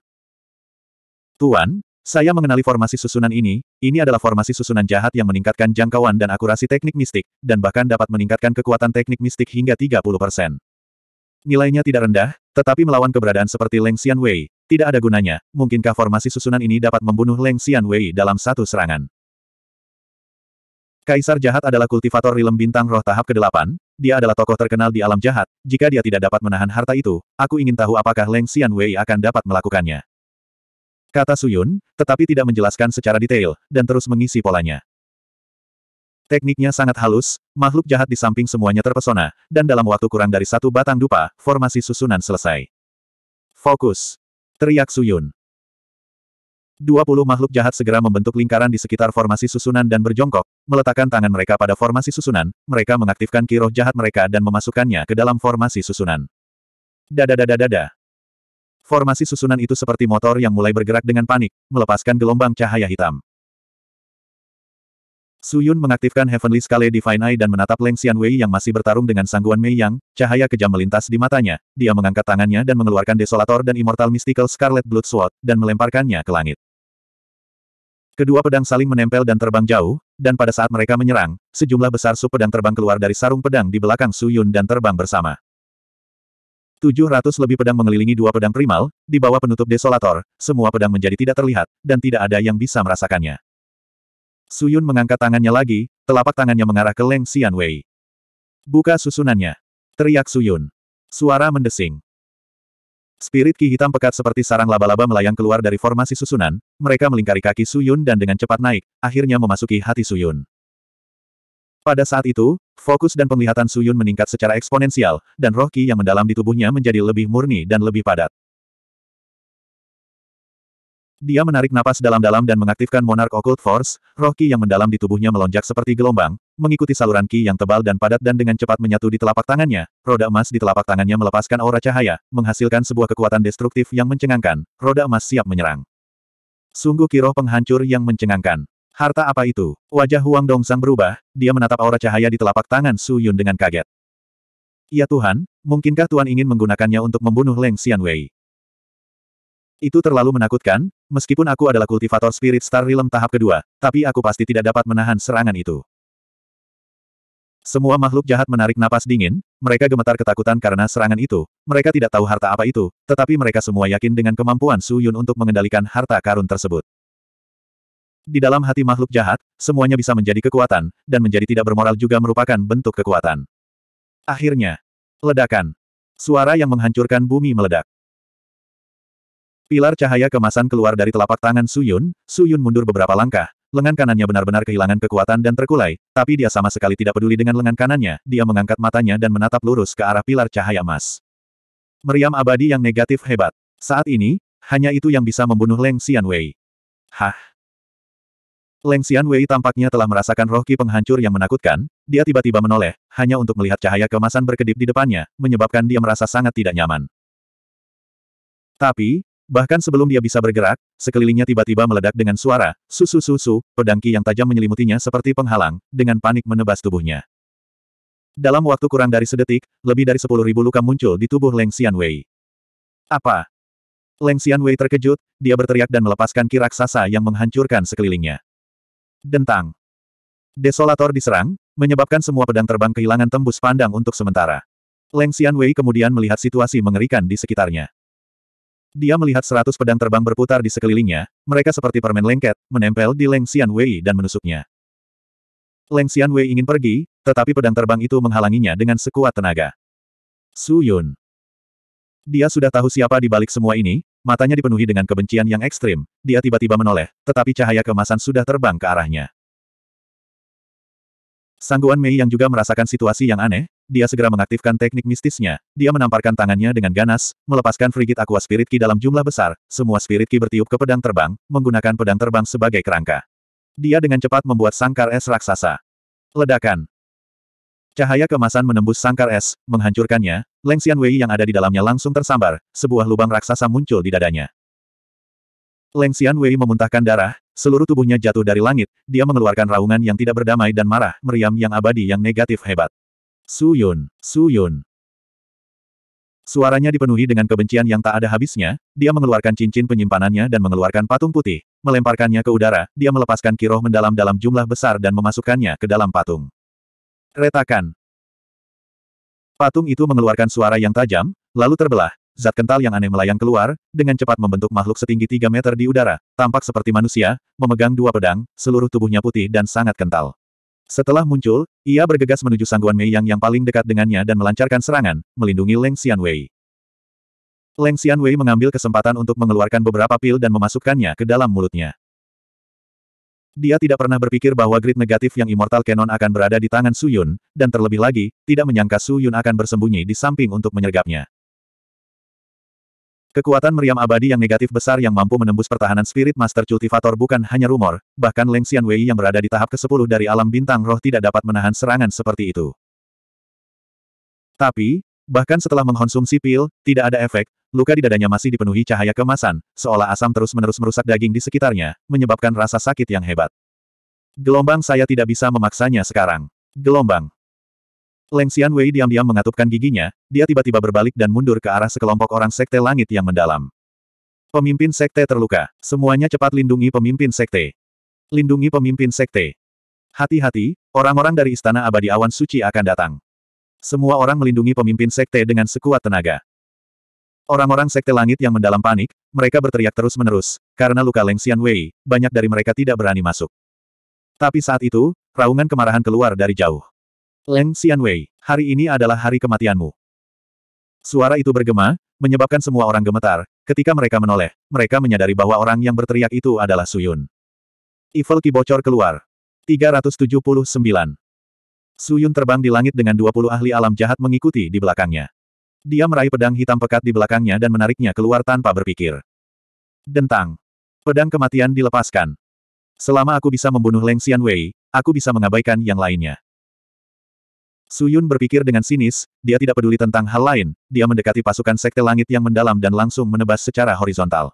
Tuan, saya mengenali formasi susunan ini, ini adalah formasi susunan jahat yang meningkatkan jangkauan dan akurasi teknik mistik, dan bahkan dapat meningkatkan kekuatan teknik mistik hingga 30%. Nilainya tidak rendah, tetapi melawan keberadaan seperti Leng Xian Wei, tidak ada gunanya, mungkinkah formasi susunan ini dapat membunuh Leng Xian Wei dalam satu serangan. Kaisar Jahat adalah kultivator rilem bintang roh tahap ke-8, dia adalah tokoh terkenal di alam jahat, jika dia tidak dapat menahan harta itu, aku ingin tahu apakah Leng Xian Wei akan dapat melakukannya. Kata Suyun, tetapi tidak menjelaskan secara detail, dan terus mengisi polanya. Tekniknya sangat halus, makhluk jahat di samping semuanya terpesona, dan dalam waktu kurang dari satu batang dupa, formasi susunan selesai. Fokus! Teriak Suyun. 20 makhluk jahat segera membentuk lingkaran di sekitar formasi susunan dan berjongkok, meletakkan tangan mereka pada formasi susunan, mereka mengaktifkan kiroh jahat mereka dan memasukkannya ke dalam formasi susunan. Dadadadadada. Formasi susunan itu seperti motor yang mulai bergerak dengan panik, melepaskan gelombang cahaya hitam. Su Yun mengaktifkan Heavenly Scale Divine Eye dan menatap Leng Xian Wei yang masih bertarung dengan sangguan Mei Yang, cahaya kejam melintas di matanya, dia mengangkat tangannya dan mengeluarkan Desolator dan Immortal Mystical Scarlet Blood Sword, dan melemparkannya ke langit. Kedua pedang saling menempel dan terbang jauh, dan pada saat mereka menyerang, sejumlah besar sub pedang terbang keluar dari sarung pedang di belakang Su Yun dan terbang bersama. 700 lebih pedang mengelilingi dua pedang primal, di bawah penutup desolator, semua pedang menjadi tidak terlihat, dan tidak ada yang bisa merasakannya. Suyun mengangkat tangannya lagi, telapak tangannya mengarah ke Leng Wei. Buka susunannya. Teriak Suyun. Suara mendesing. Spirit ki hitam pekat seperti sarang laba-laba melayang keluar dari formasi susunan, mereka melingkari kaki Suyun dan dengan cepat naik, akhirnya memasuki hati Suyun. Pada saat itu, fokus dan penglihatan Suyun meningkat secara eksponensial, dan roh ki yang mendalam di tubuhnya menjadi lebih murni dan lebih padat. Dia menarik napas dalam-dalam dan mengaktifkan Monarch Occult Force, roh ki yang mendalam di tubuhnya melonjak seperti gelombang, mengikuti saluran ki yang tebal dan padat dan dengan cepat menyatu di telapak tangannya. Roda emas di telapak tangannya melepaskan aura cahaya, menghasilkan sebuah kekuatan destruktif yang mencengangkan. Roda emas siap menyerang. Sungguh kiroh penghancur yang mencengangkan. Harta apa itu? Wajah Huang Dongsang berubah, dia menatap aura cahaya di telapak tangan Su Yun dengan kaget. Ya Tuhan, mungkinkah Tuan ingin menggunakannya untuk membunuh Leng Xianwei? Itu terlalu menakutkan, meskipun aku adalah kultivator spirit star realm tahap kedua, tapi aku pasti tidak dapat menahan serangan itu. Semua makhluk jahat menarik napas dingin, mereka gemetar ketakutan karena serangan itu, mereka tidak tahu harta apa itu, tetapi mereka semua yakin dengan kemampuan Su Yun untuk mengendalikan harta karun tersebut. Di dalam hati makhluk jahat, semuanya bisa menjadi kekuatan, dan menjadi tidak bermoral juga merupakan bentuk kekuatan. Akhirnya, ledakan. Suara yang menghancurkan bumi meledak. Pilar cahaya kemasan keluar dari telapak tangan Suyun, Suyun mundur beberapa langkah, lengan kanannya benar-benar kehilangan kekuatan dan terkulai, tapi dia sama sekali tidak peduli dengan lengan kanannya, dia mengangkat matanya dan menatap lurus ke arah pilar cahaya emas. Meriam abadi yang negatif hebat. Saat ini, hanya itu yang bisa membunuh Leng Xianwei. Hah? Leng Xian Wei tampaknya telah merasakan roh ki penghancur yang menakutkan, dia tiba-tiba menoleh, hanya untuk melihat cahaya kemasan berkedip di depannya, menyebabkan dia merasa sangat tidak nyaman. Tapi, bahkan sebelum dia bisa bergerak, sekelilingnya tiba-tiba meledak dengan suara, susu-susu, pedang ki yang tajam menyelimutinya seperti penghalang, dengan panik menebas tubuhnya. Dalam waktu kurang dari sedetik, lebih dari sepuluh ribu luka muncul di tubuh Leng Xian Wei. Apa? Leng Xian Wei terkejut, dia berteriak dan melepaskan ki raksasa yang menghancurkan sekelilingnya. Dentang. Desolator diserang, menyebabkan semua pedang terbang kehilangan tembus pandang untuk sementara. Leng Wei kemudian melihat situasi mengerikan di sekitarnya. Dia melihat seratus pedang terbang berputar di sekelilingnya, mereka seperti permen lengket, menempel di Leng Wei dan menusuknya. Leng Wei ingin pergi, tetapi pedang terbang itu menghalanginya dengan sekuat tenaga. Su Yun. Dia sudah tahu siapa di balik semua ini, Matanya dipenuhi dengan kebencian yang ekstrim, dia tiba-tiba menoleh, tetapi cahaya kemasan sudah terbang ke arahnya. Sangguan Mei yang juga merasakan situasi yang aneh, dia segera mengaktifkan teknik mistisnya. Dia menamparkan tangannya dengan ganas, melepaskan frigit aqua spirit ki dalam jumlah besar, semua spirit ki bertiup ke pedang terbang, menggunakan pedang terbang sebagai kerangka. Dia dengan cepat membuat sangkar es raksasa. Ledakan. Cahaya kemasan menembus sangkar es, menghancurkannya, Leng Xian Wei yang ada di dalamnya langsung tersambar, sebuah lubang raksasa muncul di dadanya. Leng Xian Wei memuntahkan darah, seluruh tubuhnya jatuh dari langit, dia mengeluarkan raungan yang tidak berdamai dan marah, meriam yang abadi yang negatif hebat. Su Yun, Su Yun. Suaranya dipenuhi dengan kebencian yang tak ada habisnya, dia mengeluarkan cincin penyimpanannya dan mengeluarkan patung putih, melemparkannya ke udara, dia melepaskan kiroh mendalam dalam jumlah besar dan memasukkannya ke dalam patung. Retakan. Patung itu mengeluarkan suara yang tajam, lalu terbelah. Zat kental yang aneh melayang keluar, dengan cepat membentuk makhluk setinggi 3 meter di udara, tampak seperti manusia, memegang dua pedang, seluruh tubuhnya putih dan sangat kental. Setelah muncul, ia bergegas menuju sangguan Mei Yang yang paling dekat dengannya dan melancarkan serangan, melindungi Leng Xianwei. Leng Xianwei mengambil kesempatan untuk mengeluarkan beberapa pil dan memasukkannya ke dalam mulutnya. Dia tidak pernah berpikir bahwa grid negatif yang Immortal canon akan berada di tangan Su Yun, dan terlebih lagi, tidak menyangka Su Yun akan bersembunyi di samping untuk menyergapnya. Kekuatan meriam abadi yang negatif besar yang mampu menembus pertahanan Spirit Master Cultivator bukan hanya rumor, bahkan Leng Xian Wei yang berada di tahap ke-10 dari alam bintang roh tidak dapat menahan serangan seperti itu. Tapi, bahkan setelah mengkonsumsi pil, tidak ada efek, luka di dadanya masih dipenuhi cahaya kemasan, seolah asam terus-menerus merusak daging di sekitarnya, menyebabkan rasa sakit yang hebat. Gelombang saya tidak bisa memaksanya sekarang. Gelombang. Leng Xian Wei diam-diam mengatupkan giginya, dia tiba-tiba berbalik dan mundur ke arah sekelompok orang sekte langit yang mendalam. Pemimpin sekte terluka, semuanya cepat lindungi pemimpin sekte. Lindungi pemimpin sekte. Hati-hati, orang-orang dari Istana Abadi Awan Suci akan datang. Semua orang melindungi pemimpin sekte dengan sekuat tenaga. Orang-orang sekte langit yang mendalam panik, mereka berteriak terus-menerus, karena luka Leng Xian Wei, banyak dari mereka tidak berani masuk. Tapi saat itu, raungan kemarahan keluar dari jauh. Leng Xian Wei, hari ini adalah hari kematianmu. Suara itu bergema, menyebabkan semua orang gemetar, ketika mereka menoleh, mereka menyadari bahwa orang yang berteriak itu adalah Suyun. Evil Ki bocor keluar. 379. Suyun terbang di langit dengan 20 ahli alam jahat mengikuti di belakangnya. Dia meraih pedang hitam pekat di belakangnya dan menariknya keluar tanpa berpikir. Dentang. Pedang kematian dilepaskan. Selama aku bisa membunuh Leng Xian Wei, aku bisa mengabaikan yang lainnya. Su Yun berpikir dengan sinis, dia tidak peduli tentang hal lain, dia mendekati pasukan sekte langit yang mendalam dan langsung menebas secara horizontal.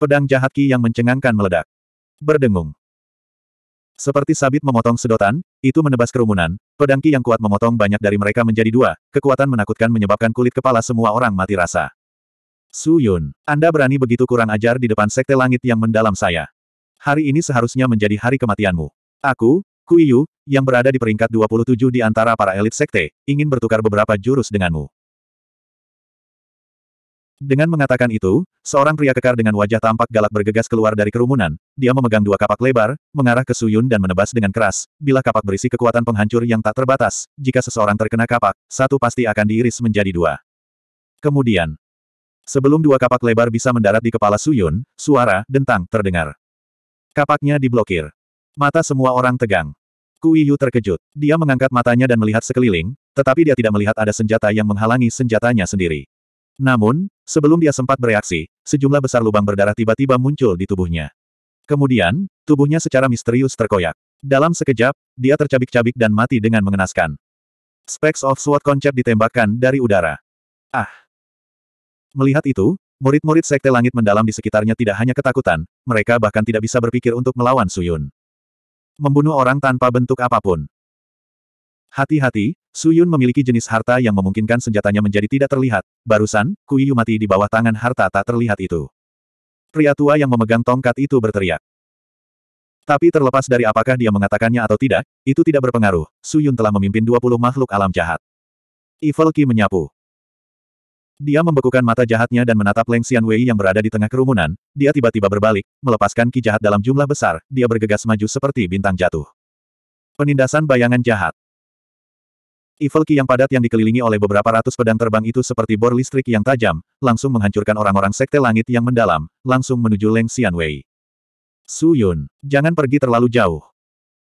Pedang jahat Ki yang mencengangkan meledak. Berdengung. Seperti sabit memotong sedotan, itu menebas kerumunan, Pedangki yang kuat memotong banyak dari mereka menjadi dua, kekuatan menakutkan menyebabkan kulit kepala semua orang mati rasa. Su Yun, Anda berani begitu kurang ajar di depan sekte langit yang mendalam saya. Hari ini seharusnya menjadi hari kematianmu. Aku, Kuiyu, yang berada di peringkat 27 di antara para elit sekte, ingin bertukar beberapa jurus denganmu. Dengan mengatakan itu, seorang pria kekar dengan wajah tampak galak bergegas keluar dari kerumunan, dia memegang dua kapak lebar, mengarah ke Suyun dan menebas dengan keras, bila kapak berisi kekuatan penghancur yang tak terbatas, jika seseorang terkena kapak, satu pasti akan diiris menjadi dua. Kemudian, sebelum dua kapak lebar bisa mendarat di kepala Suyun, suara, dentang, terdengar. Kapaknya diblokir. Mata semua orang tegang. Kui Yu terkejut. Dia mengangkat matanya dan melihat sekeliling, tetapi dia tidak melihat ada senjata yang menghalangi senjatanya sendiri. Namun, sebelum dia sempat bereaksi, sejumlah besar lubang berdarah tiba-tiba muncul di tubuhnya. Kemudian, tubuhnya secara misterius terkoyak. Dalam sekejap, dia tercabik-cabik dan mati dengan mengenaskan. Specs of Sword Concept ditembakkan dari udara. Ah! Melihat itu, murid-murid Sekte Langit Mendalam di sekitarnya tidak hanya ketakutan, mereka bahkan tidak bisa berpikir untuk melawan Suyun. Membunuh orang tanpa bentuk apapun. Hati-hati, Suyun memiliki jenis harta yang memungkinkan senjatanya menjadi tidak terlihat, barusan, Kuiyu mati di bawah tangan harta tak terlihat itu. Pria tua yang memegang tongkat itu berteriak. Tapi terlepas dari apakah dia mengatakannya atau tidak, itu tidak berpengaruh, Suyun telah memimpin 20 makhluk alam jahat. Evil Qi menyapu. Dia membekukan mata jahatnya dan menatap Leng Xian Wei yang berada di tengah kerumunan, dia tiba-tiba berbalik, melepaskan ki jahat dalam jumlah besar, dia bergegas maju seperti bintang jatuh. Penindasan bayangan jahat. Evil Ki yang padat yang dikelilingi oleh beberapa ratus pedang terbang itu seperti bor listrik yang tajam, langsung menghancurkan orang-orang sekte langit yang mendalam, langsung menuju Leng Xianwei. Su Yun, jangan pergi terlalu jauh.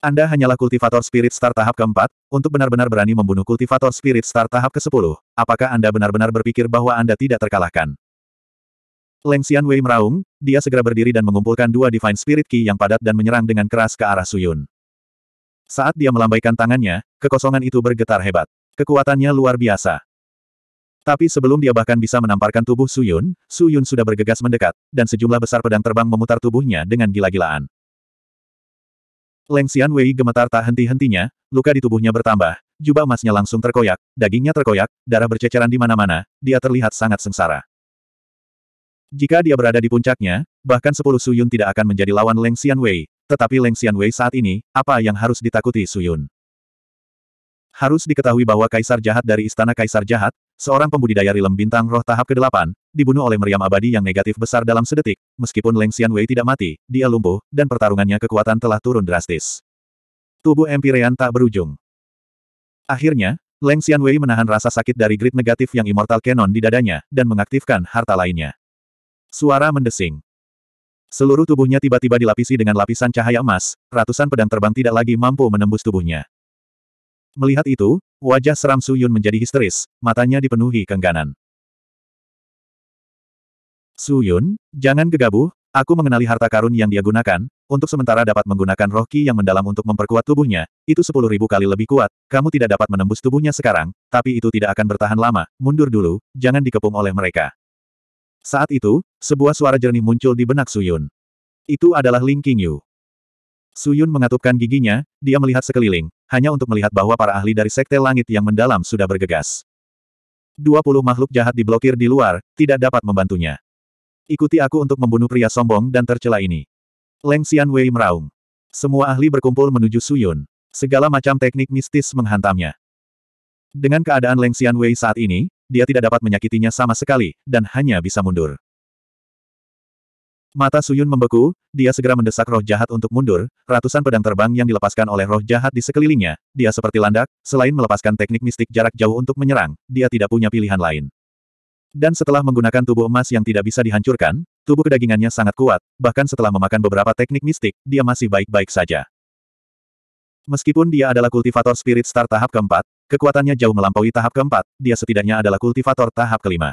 Anda hanyalah kultivator spirit star tahap keempat, untuk benar-benar berani membunuh kultivator spirit star tahap ke-10, apakah Anda benar-benar berpikir bahwa Anda tidak terkalahkan? Leng Xianwei meraung, dia segera berdiri dan mengumpulkan dua Divine Spirit Ki yang padat dan menyerang dengan keras ke arah Su Yun. Saat dia melambaikan tangannya, kekosongan itu bergetar hebat. Kekuatannya luar biasa. Tapi sebelum dia bahkan bisa menamparkan tubuh Suyun, Suyun sudah bergegas mendekat, dan sejumlah besar pedang terbang memutar tubuhnya dengan gila-gilaan. Leng Xian Wei gemetar tak henti-hentinya, luka di tubuhnya bertambah, jubah emasnya langsung terkoyak, dagingnya terkoyak, darah berceceran di mana-mana, dia terlihat sangat sengsara. Jika dia berada di puncaknya, bahkan sepuluh Suyun tidak akan menjadi lawan Leng Xian Wei, tetapi Leng Xianwei saat ini, apa yang harus ditakuti Suyun? Harus diketahui bahwa kaisar jahat dari istana kaisar jahat, seorang pembudidaya rilem bintang roh tahap ke-8, dibunuh oleh meriam abadi yang negatif besar dalam sedetik, meskipun Leng Xianwei tidak mati, dia lumpuh, dan pertarungannya kekuatan telah turun drastis. Tubuh Empyrean tak berujung. Akhirnya, Leng Xianwei menahan rasa sakit dari grid negatif yang Immortal Cannon di dadanya, dan mengaktifkan harta lainnya. Suara mendesing. Seluruh tubuhnya tiba-tiba dilapisi dengan lapisan cahaya emas, ratusan pedang terbang tidak lagi mampu menembus tubuhnya. Melihat itu, wajah seram Suyun menjadi histeris, matanya dipenuhi kengganan. Suyun, jangan gegabah, aku mengenali harta karun yang dia gunakan, untuk sementara dapat menggunakan roh ki yang mendalam untuk memperkuat tubuhnya, itu sepuluh ribu kali lebih kuat, kamu tidak dapat menembus tubuhnya sekarang, tapi itu tidak akan bertahan lama, mundur dulu, jangan dikepung oleh mereka. Saat itu, sebuah suara jernih muncul di benak Suyun. Itu adalah Ling Qingyu. Suyun mengatupkan giginya, dia melihat sekeliling, hanya untuk melihat bahwa para ahli dari Sekte Langit yang mendalam sudah bergegas. 20 makhluk jahat diblokir di luar, tidak dapat membantunya. Ikuti aku untuk membunuh pria sombong dan tercela ini. Leng Xian Wei meraung. Semua ahli berkumpul menuju Suyun. Segala macam teknik mistis menghantamnya. Dengan keadaan Leng Xian Wei saat ini, dia tidak dapat menyakitinya sama sekali, dan hanya bisa mundur. Mata Suyun membeku, dia segera mendesak roh jahat untuk mundur, ratusan pedang terbang yang dilepaskan oleh roh jahat di sekelilingnya, dia seperti landak, selain melepaskan teknik mistik jarak jauh untuk menyerang, dia tidak punya pilihan lain. Dan setelah menggunakan tubuh emas yang tidak bisa dihancurkan, tubuh kedagingannya sangat kuat, bahkan setelah memakan beberapa teknik mistik, dia masih baik-baik saja. Meskipun dia adalah kultivator spirit star tahap keempat, Kekuatannya jauh melampaui tahap keempat, dia setidaknya adalah kultivator tahap kelima.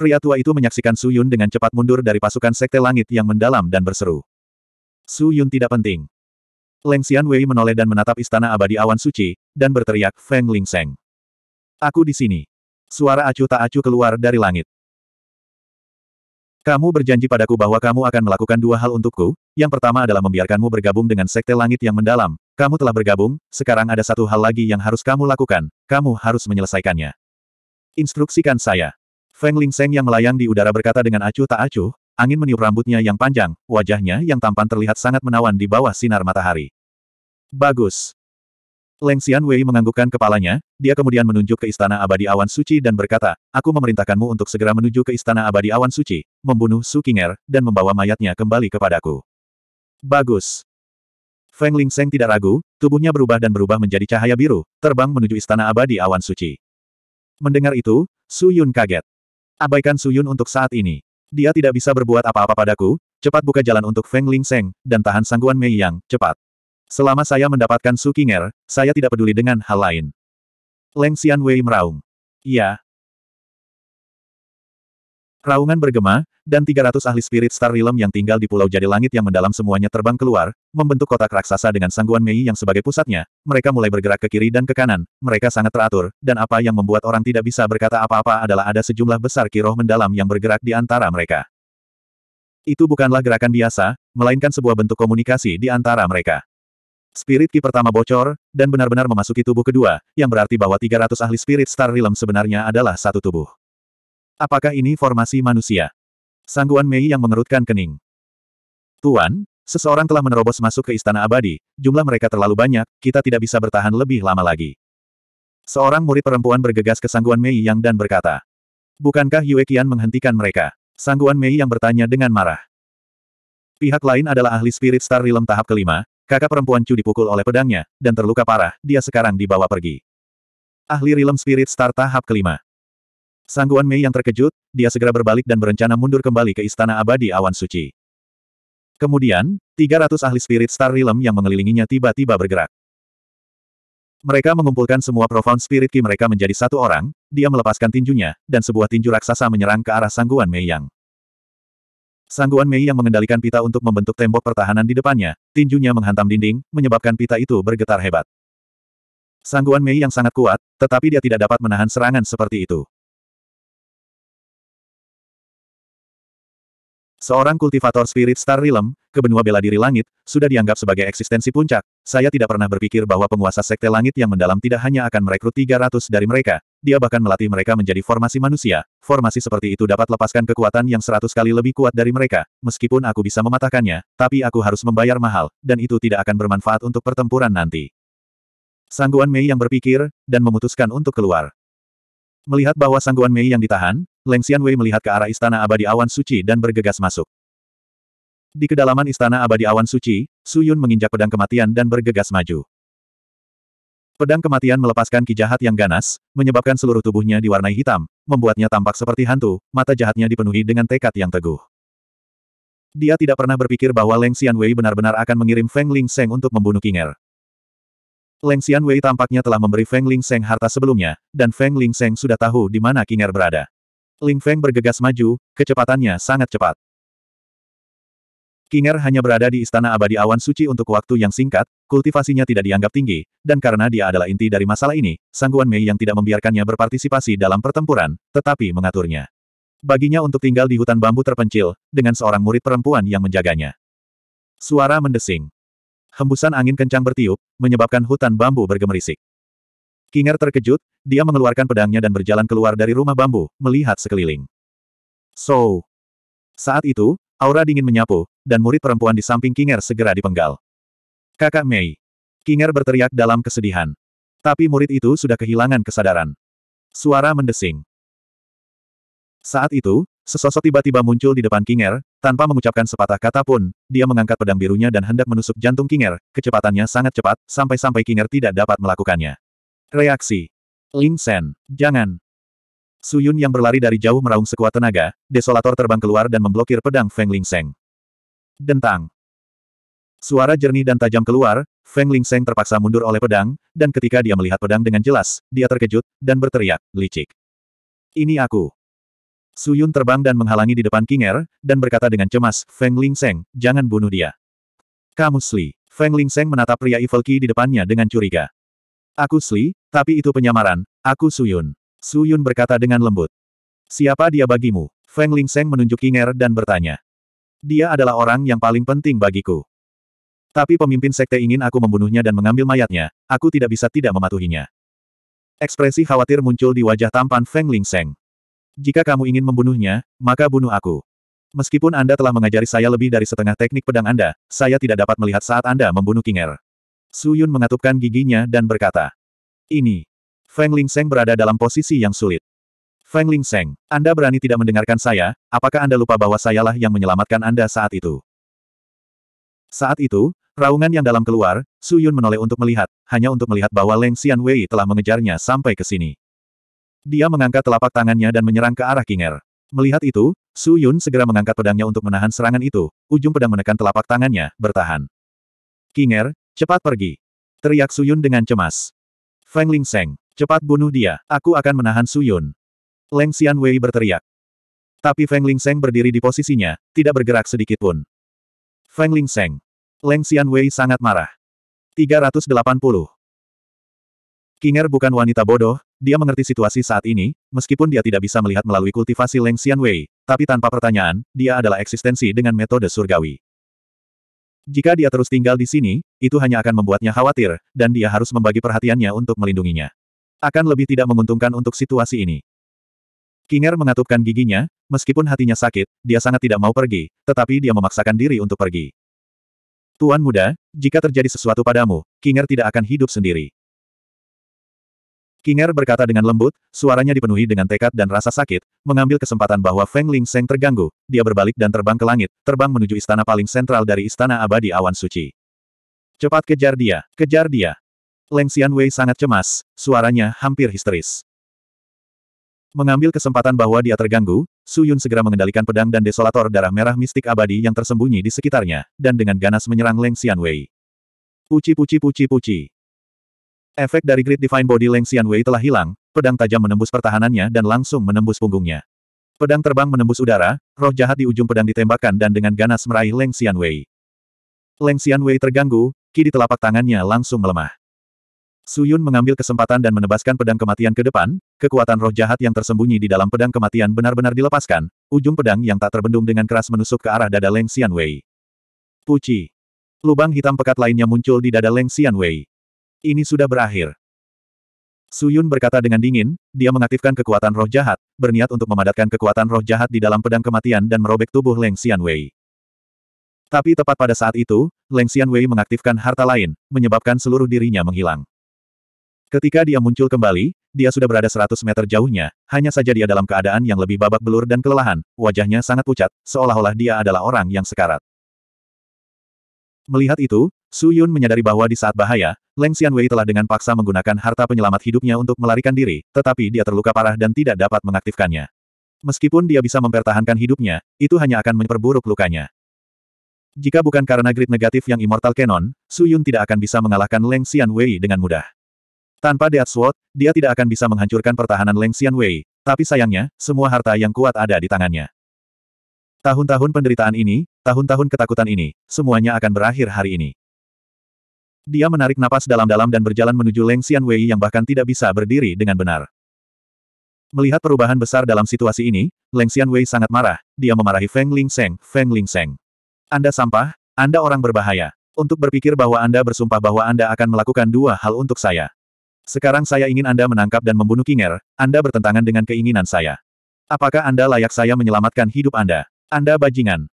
Pria tua itu menyaksikan Su Yun dengan cepat mundur dari pasukan Sekte Langit yang mendalam dan berseru. Su Yun tidak penting. Leng Xian Wei menoleh dan menatap istana abadi awan suci, dan berteriak Feng Ling Seng. Aku di sini. Suara acuh tak acuh keluar dari langit. Kamu berjanji padaku bahwa kamu akan melakukan dua hal untukku, yang pertama adalah membiarkanmu bergabung dengan sekte langit yang mendalam. Kamu telah bergabung, sekarang ada satu hal lagi yang harus kamu lakukan. Kamu harus menyelesaikannya. Instruksikan saya. Feng Ling Seng yang melayang di udara berkata dengan acuh tak acuh, angin meniup rambutnya yang panjang, wajahnya yang tampan terlihat sangat menawan di bawah sinar matahari. Bagus. Leng Xian Wei menganggukkan kepalanya, dia kemudian menunjuk ke Istana Abadi Awan Suci dan berkata, Aku memerintahkanmu untuk segera menuju ke Istana Abadi Awan Suci, membunuh Su Qinger, dan membawa mayatnya kembali kepadaku. Bagus. Feng Ling Seng tidak ragu, tubuhnya berubah dan berubah menjadi cahaya biru, terbang menuju istana abadi awan suci. Mendengar itu, Su Yun kaget. Abaikan Su Yun untuk saat ini. Dia tidak bisa berbuat apa-apa padaku, cepat buka jalan untuk Feng Ling Seng, dan tahan sangguan Mei Yang, cepat. Selama saya mendapatkan Su Qing'er, saya tidak peduli dengan hal lain. Leng Xian Wei meraung. Iya, Raungan bergema, dan 300 ahli spirit star realm yang tinggal di Pulau Jadi Langit yang mendalam semuanya terbang keluar, membentuk kotak raksasa dengan sangguan Mei yang sebagai pusatnya, mereka mulai bergerak ke kiri dan ke kanan, mereka sangat teratur, dan apa yang membuat orang tidak bisa berkata apa-apa adalah ada sejumlah besar kiroh mendalam yang bergerak di antara mereka. Itu bukanlah gerakan biasa, melainkan sebuah bentuk komunikasi di antara mereka. Spirit Ki pertama bocor, dan benar-benar memasuki tubuh kedua, yang berarti bahwa 300 ahli Spirit Star Realm sebenarnya adalah satu tubuh. Apakah ini formasi manusia? Sangguan Mei yang mengerutkan kening. Tuan, seseorang telah menerobos masuk ke Istana Abadi, jumlah mereka terlalu banyak, kita tidak bisa bertahan lebih lama lagi. Seorang murid perempuan bergegas ke Sangguan Mei yang dan berkata, Bukankah Yue Qian menghentikan mereka? Sangguan Mei yang bertanya dengan marah. Pihak lain adalah ahli spirit star realm tahap kelima, kakak perempuan Chu dipukul oleh pedangnya, dan terluka parah, dia sekarang dibawa pergi. Ahli realm spirit star tahap kelima. Sangguan Mei yang terkejut, dia segera berbalik dan berencana mundur kembali ke Istana Abadi Awan Suci. Kemudian, 300 ahli spirit Star Realm yang mengelilinginya tiba-tiba bergerak. Mereka mengumpulkan semua profound spirit ki mereka menjadi satu orang, dia melepaskan tinjunya, dan sebuah tinju raksasa menyerang ke arah Sangguan Mei Yang. Sangguan Mei yang mengendalikan pita untuk membentuk tembok pertahanan di depannya, tinjunya menghantam dinding, menyebabkan pita itu bergetar hebat. Sangguan Mei yang sangat kuat, tetapi dia tidak dapat menahan serangan seperti itu. Seorang kultivator spirit star realm, ke benua bela diri langit, sudah dianggap sebagai eksistensi puncak. Saya tidak pernah berpikir bahwa penguasa sekte langit yang mendalam tidak hanya akan merekrut 300 dari mereka, dia bahkan melatih mereka menjadi formasi manusia. Formasi seperti itu dapat lepaskan kekuatan yang 100 kali lebih kuat dari mereka. Meskipun aku bisa mematahkannya, tapi aku harus membayar mahal, dan itu tidak akan bermanfaat untuk pertempuran nanti. Sangguan Mei yang berpikir, dan memutuskan untuk keluar. Melihat bahwa sangguan Mei yang ditahan, Leng Xian Wei melihat ke arah istana abadi awan suci dan bergegas masuk. Di kedalaman istana abadi awan suci, Su Yun menginjak pedang kematian dan bergegas maju. Pedang kematian melepaskan ki jahat yang ganas, menyebabkan seluruh tubuhnya diwarnai hitam, membuatnya tampak seperti hantu, mata jahatnya dipenuhi dengan tekad yang teguh. Dia tidak pernah berpikir bahwa Leng Xian Wei benar-benar akan mengirim Feng Ling Seng untuk membunuh Kinger. Leng Xian Wei tampaknya telah memberi Feng Ling Seng harta sebelumnya, dan Feng Ling Seng sudah tahu di mana King Er berada. Ling Feng bergegas maju, kecepatannya sangat cepat. King Er hanya berada di Istana Abadi Awan Suci untuk waktu yang singkat, kultivasinya tidak dianggap tinggi, dan karena dia adalah inti dari masalah ini, Sangguan Mei yang tidak membiarkannya berpartisipasi dalam pertempuran, tetapi mengaturnya. Baginya untuk tinggal di hutan bambu terpencil, dengan seorang murid perempuan yang menjaganya. Suara mendesing. Hembusan angin kencang bertiup, menyebabkan hutan bambu bergemerisik. Kinger terkejut, dia mengeluarkan pedangnya dan berjalan keluar dari rumah bambu, melihat sekeliling. So. Saat itu, aura dingin menyapu, dan murid perempuan di samping Kinger segera dipenggal. Kakak Mei. Kinger berteriak dalam kesedihan. Tapi murid itu sudah kehilangan kesadaran. Suara mendesing. Saat itu, sesosok tiba-tiba muncul di depan Kinger, tanpa mengucapkan sepatah kata pun, dia mengangkat pedang birunya dan hendak menusuk jantung Kinger, kecepatannya sangat cepat, sampai-sampai Kinger tidak dapat melakukannya. Reaksi. Ling Sen. Jangan. Su Yun yang berlari dari jauh meraung sekuat tenaga, desolator terbang keluar dan memblokir pedang Feng Ling Seng. Dentang. Suara jernih dan tajam keluar, Feng Ling Seng terpaksa mundur oleh pedang, dan ketika dia melihat pedang dengan jelas, dia terkejut, dan berteriak, licik. Ini aku. Su Yun terbang dan menghalangi di depan King Er, dan berkata dengan cemas, Feng Ling Seng, jangan bunuh dia. Kamu Sli. Feng Ling Seng menatap pria Evil Ki di depannya dengan curiga. Aku Sli, tapi itu penyamaran, aku Su Yun. Su Yun berkata dengan lembut. Siapa dia bagimu? Feng Ling Seng menunjuk King Er dan bertanya. Dia adalah orang yang paling penting bagiku. Tapi pemimpin sekte ingin aku membunuhnya dan mengambil mayatnya, aku tidak bisa tidak mematuhinya. Ekspresi khawatir muncul di wajah tampan Feng Ling Seng. Jika kamu ingin membunuhnya, maka bunuh aku. Meskipun Anda telah mengajari saya lebih dari setengah teknik pedang Anda, saya tidak dapat melihat saat Anda membunuh Kinger. Su Yun mengatupkan giginya dan berkata. Ini. Feng Ling Seng berada dalam posisi yang sulit. Feng Ling Seng, Anda berani tidak mendengarkan saya, apakah Anda lupa bahwa sayalah yang menyelamatkan Anda saat itu? Saat itu, raungan yang dalam keluar, Su Yun menoleh untuk melihat, hanya untuk melihat bahwa Leng Xian Wei telah mengejarnya sampai ke sini. Dia mengangkat telapak tangannya dan menyerang ke arah Kinger. Melihat itu, Su Yun segera mengangkat pedangnya untuk menahan serangan itu, ujung pedang menekan telapak tangannya, bertahan. Kinger, cepat pergi. Teriak Su Yun dengan cemas. Feng Ling Seng, cepat bunuh dia, aku akan menahan Su Yun. Leng Xian Wei berteriak. Tapi Feng Ling Seng berdiri di posisinya, tidak bergerak sedikit pun. Feng Ling Seng. Leng Xian Wei sangat marah. 380. Kinger bukan wanita bodoh, dia mengerti situasi saat ini, meskipun dia tidak bisa melihat melalui kultivasi Leng Xian Wei, tapi tanpa pertanyaan, dia adalah eksistensi dengan metode surgawi. Jika dia terus tinggal di sini, itu hanya akan membuatnya khawatir, dan dia harus membagi perhatiannya untuk melindunginya. Akan lebih tidak menguntungkan untuk situasi ini. Kinger mengatupkan giginya, meskipun hatinya sakit, dia sangat tidak mau pergi, tetapi dia memaksakan diri untuk pergi. Tuan muda, jika terjadi sesuatu padamu, Kinger tidak akan hidup sendiri. Kinger berkata dengan lembut, suaranya dipenuhi dengan tekad dan rasa sakit, mengambil kesempatan bahwa Feng Ling Seng terganggu, dia berbalik dan terbang ke langit, terbang menuju istana paling sentral dari istana abadi awan suci. Cepat kejar dia, kejar dia. Leng Xian Wei sangat cemas, suaranya hampir histeris. Mengambil kesempatan bahwa dia terganggu, Su Yun segera mengendalikan pedang dan desolator darah merah mistik abadi yang tersembunyi di sekitarnya, dan dengan ganas menyerang Leng Xian Wei. Puci puci puci puci. Efek dari Great Divine Body Leng Xianwei telah hilang, pedang tajam menembus pertahanannya dan langsung menembus punggungnya. Pedang terbang menembus udara, roh jahat di ujung pedang ditembakkan dan dengan ganas meraih Leng Xianwei. Leng Xianwei terganggu, ki telapak tangannya langsung melemah. Su Yun mengambil kesempatan dan menebaskan pedang kematian ke depan, kekuatan roh jahat yang tersembunyi di dalam pedang kematian benar-benar dilepaskan, ujung pedang yang tak terbendung dengan keras menusuk ke arah dada Leng Xianwei. Puci. Lubang hitam pekat lainnya muncul di dada Leng Xianwei. Ini sudah berakhir. Suyun berkata dengan dingin, dia mengaktifkan kekuatan roh jahat, berniat untuk memadatkan kekuatan roh jahat di dalam pedang kematian dan merobek tubuh Leng Xian Wei. Tapi tepat pada saat itu, Leng Xian Wei mengaktifkan harta lain, menyebabkan seluruh dirinya menghilang. Ketika dia muncul kembali, dia sudah berada 100 meter jauhnya, hanya saja dia dalam keadaan yang lebih babak belur dan kelelahan, wajahnya sangat pucat, seolah-olah dia adalah orang yang sekarat. Melihat itu, Su Yun menyadari bahwa di saat bahaya, Leng Xian Wei telah dengan paksa menggunakan harta penyelamat hidupnya untuk melarikan diri, tetapi dia terluka parah dan tidak dapat mengaktifkannya. Meskipun dia bisa mempertahankan hidupnya, itu hanya akan memperburuk lukanya. Jika bukan karena grid negatif yang Immortal Cannon, Su Yun tidak akan bisa mengalahkan Leng Xian Wei dengan mudah. Tanpa Death Sword, dia tidak akan bisa menghancurkan pertahanan Leng Xian Wei. tapi sayangnya, semua harta yang kuat ada di tangannya. Tahun-tahun penderitaan ini, tahun-tahun ketakutan ini, semuanya akan berakhir hari ini. Dia menarik napas dalam-dalam dan berjalan menuju Leng Xian Wei yang bahkan tidak bisa berdiri dengan benar. Melihat perubahan besar dalam situasi ini, Leng Xian Wei sangat marah. Dia memarahi Feng Ling Seng, Feng Ling Seng. Anda sampah, Anda orang berbahaya. Untuk berpikir bahwa Anda bersumpah bahwa Anda akan melakukan dua hal untuk saya. Sekarang saya ingin Anda menangkap dan membunuh Kinger, Anda bertentangan dengan keinginan saya. Apakah Anda layak saya menyelamatkan hidup Anda? Anda bajingan.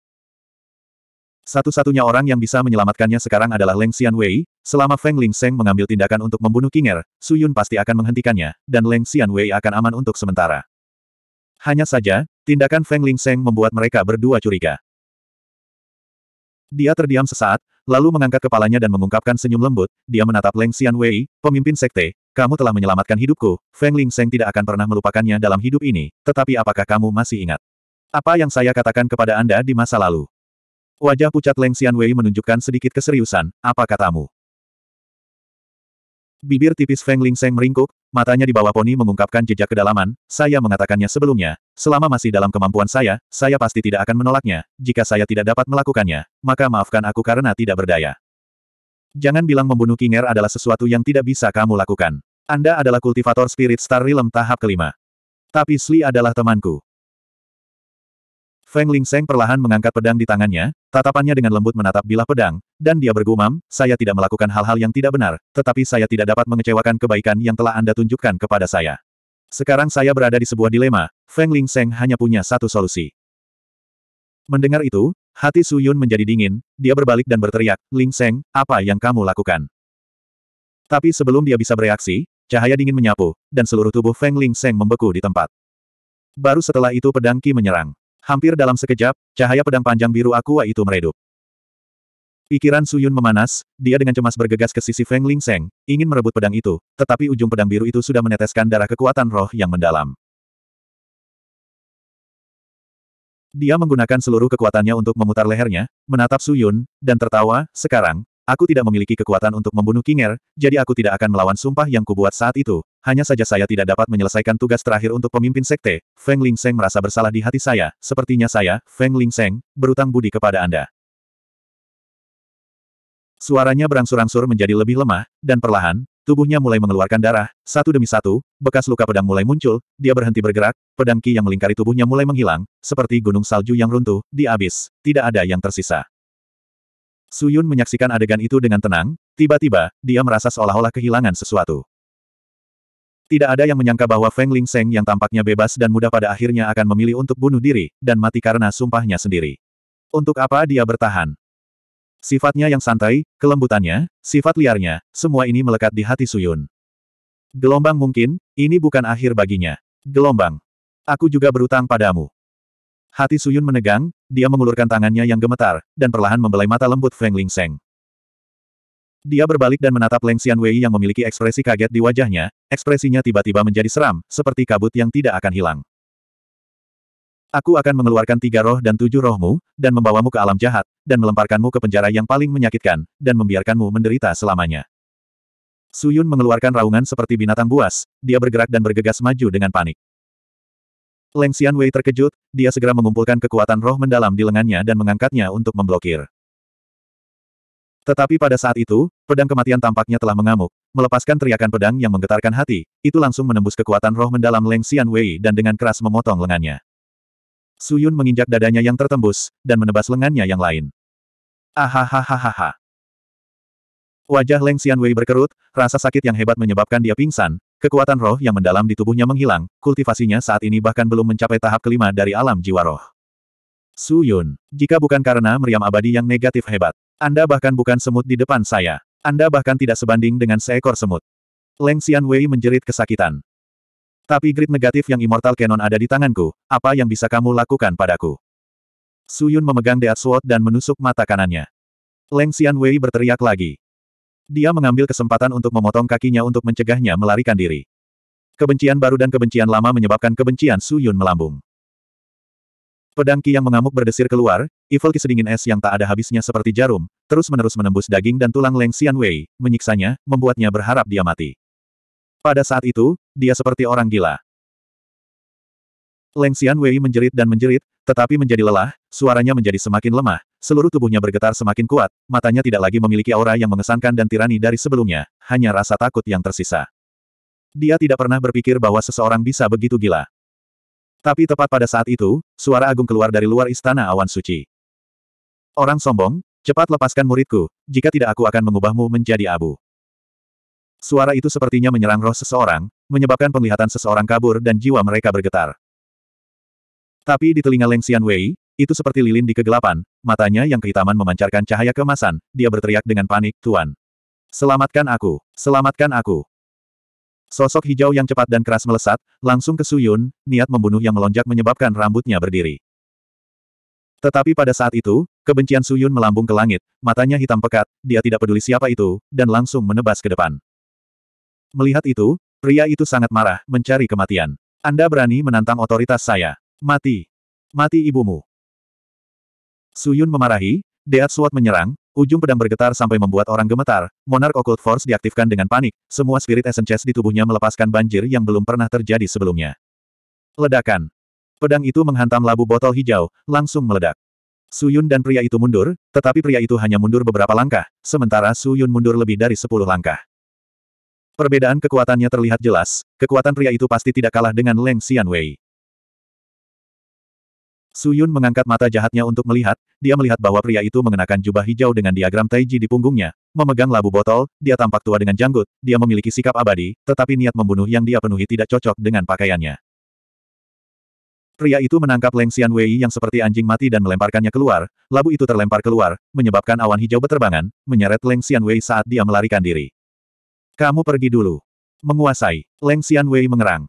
Satu-satunya orang yang bisa menyelamatkannya sekarang adalah Leng Xian Wei, selama Feng Ling Seng mengambil tindakan untuk membunuh Kinger, Su Yun pasti akan menghentikannya, dan Leng Xian Wei akan aman untuk sementara. Hanya saja, tindakan Feng Ling Seng membuat mereka berdua curiga. Dia terdiam sesaat, lalu mengangkat kepalanya dan mengungkapkan senyum lembut, dia menatap Leng Xian Wei, pemimpin sekte, kamu telah menyelamatkan hidupku, Feng Ling Seng tidak akan pernah melupakannya dalam hidup ini, tetapi apakah kamu masih ingat? Apa yang saya katakan kepada Anda di masa lalu? Wajah pucat Leng Wei menunjukkan sedikit keseriusan, apa katamu? Bibir tipis Feng Ling Seng meringkuk, matanya di bawah poni mengungkapkan jejak kedalaman, saya mengatakannya sebelumnya, selama masih dalam kemampuan saya, saya pasti tidak akan menolaknya, jika saya tidak dapat melakukannya, maka maafkan aku karena tidak berdaya. Jangan bilang membunuh Kinger adalah sesuatu yang tidak bisa kamu lakukan. Anda adalah kultivator Spirit Star Realm tahap kelima. Tapi Sli adalah temanku. Feng Lingseng perlahan mengangkat pedang di tangannya, tatapannya dengan lembut menatap bilah pedang, dan dia bergumam, saya tidak melakukan hal-hal yang tidak benar, tetapi saya tidak dapat mengecewakan kebaikan yang telah Anda tunjukkan kepada saya. Sekarang saya berada di sebuah dilema, Feng Lingseng hanya punya satu solusi. Mendengar itu, hati Su Yun menjadi dingin, dia berbalik dan berteriak, Lingseng, apa yang kamu lakukan? Tapi sebelum dia bisa bereaksi, cahaya dingin menyapu, dan seluruh tubuh Feng Lingseng membeku di tempat. Baru setelah itu pedang Qi menyerang. Hampir dalam sekejap, cahaya pedang panjang biru Aqua itu meredup. Pikiran Suyun memanas, dia dengan cemas bergegas ke sisi Feng Ling Seng, ingin merebut pedang itu, tetapi ujung pedang biru itu sudah meneteskan darah kekuatan roh yang mendalam. Dia menggunakan seluruh kekuatannya untuk memutar lehernya, menatap Suyun, dan tertawa, sekarang, Aku tidak memiliki kekuatan untuk membunuh Kinger, jadi aku tidak akan melawan sumpah yang kubuat saat itu. Hanya saja saya tidak dapat menyelesaikan tugas terakhir untuk pemimpin sekte. Feng Ling Seng merasa bersalah di hati saya. Sepertinya saya, Feng Ling Seng, berutang budi kepada Anda. Suaranya berangsur-angsur menjadi lebih lemah, dan perlahan, tubuhnya mulai mengeluarkan darah, satu demi satu, bekas luka pedang mulai muncul, dia berhenti bergerak, pedang ki yang melingkari tubuhnya mulai menghilang, seperti gunung salju yang runtuh, di abis, tidak ada yang tersisa. Suyun menyaksikan adegan itu dengan tenang, tiba-tiba, dia merasa seolah-olah kehilangan sesuatu. Tidak ada yang menyangka bahwa Feng Ling Seng yang tampaknya bebas dan mudah pada akhirnya akan memilih untuk bunuh diri, dan mati karena sumpahnya sendiri. Untuk apa dia bertahan? Sifatnya yang santai, kelembutannya, sifat liarnya, semua ini melekat di hati Suyun. Gelombang mungkin, ini bukan akhir baginya. Gelombang. Aku juga berutang padamu. Hati Suyun menegang, dia mengulurkan tangannya yang gemetar, dan perlahan membelai mata lembut Feng Ling Seng. Dia berbalik dan menatap Leng Xian Wei yang memiliki ekspresi kaget di wajahnya, ekspresinya tiba-tiba menjadi seram, seperti kabut yang tidak akan hilang. Aku akan mengeluarkan tiga roh dan tujuh rohmu, dan membawamu ke alam jahat, dan melemparkanmu ke penjara yang paling menyakitkan, dan membiarkanmu menderita selamanya. Suyun mengeluarkan raungan seperti binatang buas, dia bergerak dan bergegas maju dengan panik. Leng Wei terkejut, dia segera mengumpulkan kekuatan roh mendalam di lengannya dan mengangkatnya untuk memblokir. Tetapi pada saat itu, pedang kematian tampaknya telah mengamuk. Melepaskan teriakan pedang yang menggetarkan hati, itu langsung menembus kekuatan roh mendalam Leng Wei dan dengan keras memotong lengannya. Su Yun menginjak dadanya yang tertembus, dan menebas lengannya yang lain. Ahahahaha. Wajah Leng Wei berkerut, rasa sakit yang hebat menyebabkan dia pingsan, Kekuatan roh yang mendalam di tubuhnya menghilang, kultivasinya saat ini bahkan belum mencapai tahap kelima dari alam jiwa roh. Su Yun, jika bukan karena meriam abadi yang negatif hebat, Anda bahkan bukan semut di depan saya. Anda bahkan tidak sebanding dengan seekor semut. Leng Xian Wei menjerit kesakitan. Tapi grit negatif yang Immortal canon ada di tanganku, apa yang bisa kamu lakukan padaku? Su Yun memegang Deat Sword dan menusuk mata kanannya. Leng Xian Wei berteriak lagi. Dia mengambil kesempatan untuk memotong kakinya untuk mencegahnya melarikan diri. Kebencian baru dan kebencian lama menyebabkan kebencian Su Yun melambung. Pedang Ki yang mengamuk berdesir keluar, evil Ki sedingin es yang tak ada habisnya seperti jarum, terus-menerus menembus daging dan tulang Leng Xian Wei, menyiksanya, membuatnya berharap dia mati. Pada saat itu, dia seperti orang gila. Leng Xian Wei menjerit dan menjerit, tetapi menjadi lelah, suaranya menjadi semakin lemah, seluruh tubuhnya bergetar semakin kuat, matanya tidak lagi memiliki aura yang mengesankan dan tirani dari sebelumnya, hanya rasa takut yang tersisa. Dia tidak pernah berpikir bahwa seseorang bisa begitu gila. Tapi tepat pada saat itu, suara agung keluar dari luar istana awan suci. Orang sombong, cepat lepaskan muridku, jika tidak aku akan mengubahmu menjadi abu. Suara itu sepertinya menyerang roh seseorang, menyebabkan penglihatan seseorang kabur dan jiwa mereka bergetar. Tapi di telinga Leng Xian Wei, itu seperti lilin di kegelapan, matanya yang kehitaman memancarkan cahaya kemasan, dia berteriak dengan panik, Tuan. Selamatkan aku! Selamatkan aku! Sosok hijau yang cepat dan keras melesat, langsung ke Suyun, niat membunuh yang melonjak menyebabkan rambutnya berdiri. Tetapi pada saat itu, kebencian Suyun melambung ke langit, matanya hitam pekat, dia tidak peduli siapa itu, dan langsung menebas ke depan. Melihat itu, pria itu sangat marah, mencari kematian. Anda berani menantang otoritas saya. Mati. Mati ibumu. Suyun memarahi, Deat Suat menyerang, ujung pedang bergetar sampai membuat orang gemetar, Monarch Occult Force diaktifkan dengan panik, semua spirit essence di tubuhnya melepaskan banjir yang belum pernah terjadi sebelumnya. Ledakan. Pedang itu menghantam labu botol hijau, langsung meledak. Suyun dan pria itu mundur, tetapi pria itu hanya mundur beberapa langkah, sementara Suyun mundur lebih dari sepuluh langkah. Perbedaan kekuatannya terlihat jelas, kekuatan pria itu pasti tidak kalah dengan Leng Xianwei. Suyun mengangkat mata jahatnya untuk melihat, dia melihat bahwa pria itu mengenakan jubah hijau dengan diagram Taiji di punggungnya, memegang labu botol, dia tampak tua dengan janggut, dia memiliki sikap abadi, tetapi niat membunuh yang dia penuhi tidak cocok dengan pakaiannya. Pria itu menangkap Leng Xian Wei yang seperti anjing mati dan melemparkannya keluar, labu itu terlempar keluar, menyebabkan awan hijau beterbangan, menyeret Leng Xian Wei saat dia melarikan diri. Kamu pergi dulu. Menguasai. Leng Xian Wei mengerang.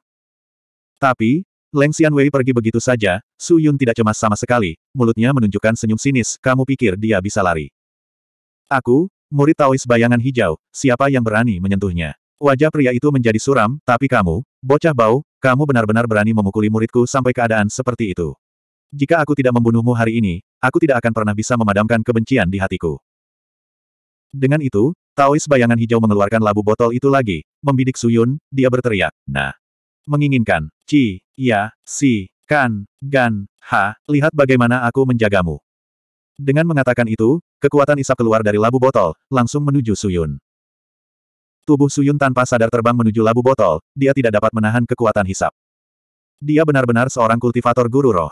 Tapi, Leng Wei pergi begitu saja, Su Yun tidak cemas sama sekali, mulutnya menunjukkan senyum sinis, kamu pikir dia bisa lari. Aku, murid Taois bayangan hijau, siapa yang berani menyentuhnya? Wajah pria itu menjadi suram, tapi kamu, bocah bau, kamu benar-benar berani memukuli muridku sampai keadaan seperti itu. Jika aku tidak membunuhmu hari ini, aku tidak akan pernah bisa memadamkan kebencian di hatiku. Dengan itu, Taois bayangan hijau mengeluarkan labu botol itu lagi, membidik Suyun, dia berteriak, nah menginginkan. Ci, Ya, Si, Kan, Gan, Ha, lihat bagaimana aku menjagamu. Dengan mengatakan itu, kekuatan isap keluar dari labu botol, langsung menuju Suyun. Tubuh Suyun tanpa sadar terbang menuju labu botol, dia tidak dapat menahan kekuatan hisap. Dia benar-benar seorang kultivator guru roh.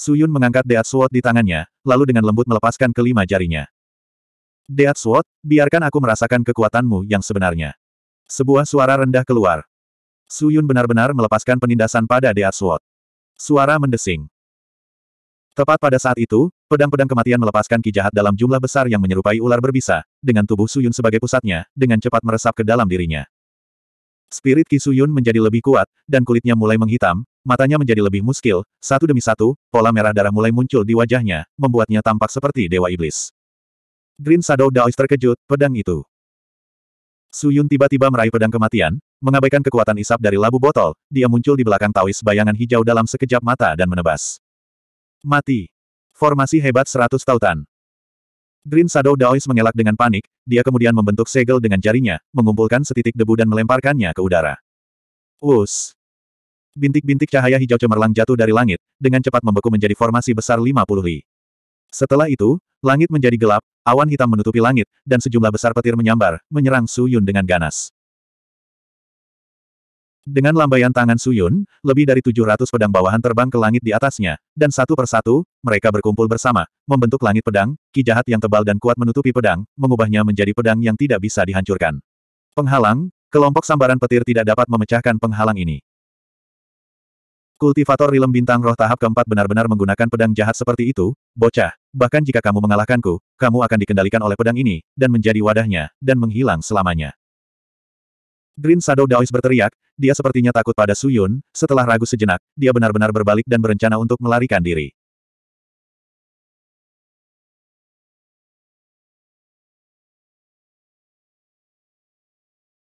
Suyun mengangkat Deat Sword di tangannya, lalu dengan lembut melepaskan kelima jarinya. Deat Sword, biarkan aku merasakan kekuatanmu yang sebenarnya. Sebuah suara rendah keluar, Suyun benar-benar melepaskan penindasan pada Death Sword. Suara mendesing. Tepat pada saat itu, pedang-pedang kematian melepaskan ki jahat dalam jumlah besar yang menyerupai ular berbisa, dengan tubuh Suyun sebagai pusatnya, dengan cepat meresap ke dalam dirinya. Spirit Ki Suyun menjadi lebih kuat, dan kulitnya mulai menghitam, matanya menjadi lebih muskil, satu demi satu, pola merah darah mulai muncul di wajahnya, membuatnya tampak seperti Dewa Iblis. Green Shadow Daois terkejut, pedang itu. Suyun tiba-tiba meraih pedang kematian, mengabaikan kekuatan isap dari labu botol, dia muncul di belakang Taois bayangan hijau dalam sekejap mata dan menebas. Mati. Formasi hebat seratus tautan. Green Shadow Daois mengelak dengan panik, dia kemudian membentuk segel dengan jarinya, mengumpulkan setitik debu dan melemparkannya ke udara. Wus. Bintik-bintik cahaya hijau cemerlang jatuh dari langit, dengan cepat membeku menjadi formasi besar 50 li. Setelah itu, Langit menjadi gelap, awan hitam menutupi langit, dan sejumlah besar petir menyambar, menyerang Su Yun dengan ganas. Dengan lambaian tangan Su Yun, lebih dari 700 pedang bawahan terbang ke langit di atasnya, dan satu persatu, mereka berkumpul bersama, membentuk langit pedang, ki jahat yang tebal dan kuat menutupi pedang, mengubahnya menjadi pedang yang tidak bisa dihancurkan. Penghalang, kelompok sambaran petir tidak dapat memecahkan penghalang ini. Kultivator Rilem Bintang Roh tahap keempat benar-benar menggunakan pedang jahat seperti itu, bocah, bahkan jika kamu mengalahkanku, kamu akan dikendalikan oleh pedang ini, dan menjadi wadahnya, dan menghilang selamanya. Green Shadow Daois berteriak, dia sepertinya takut pada Suyun, setelah ragu sejenak, dia benar-benar berbalik dan berencana untuk melarikan diri.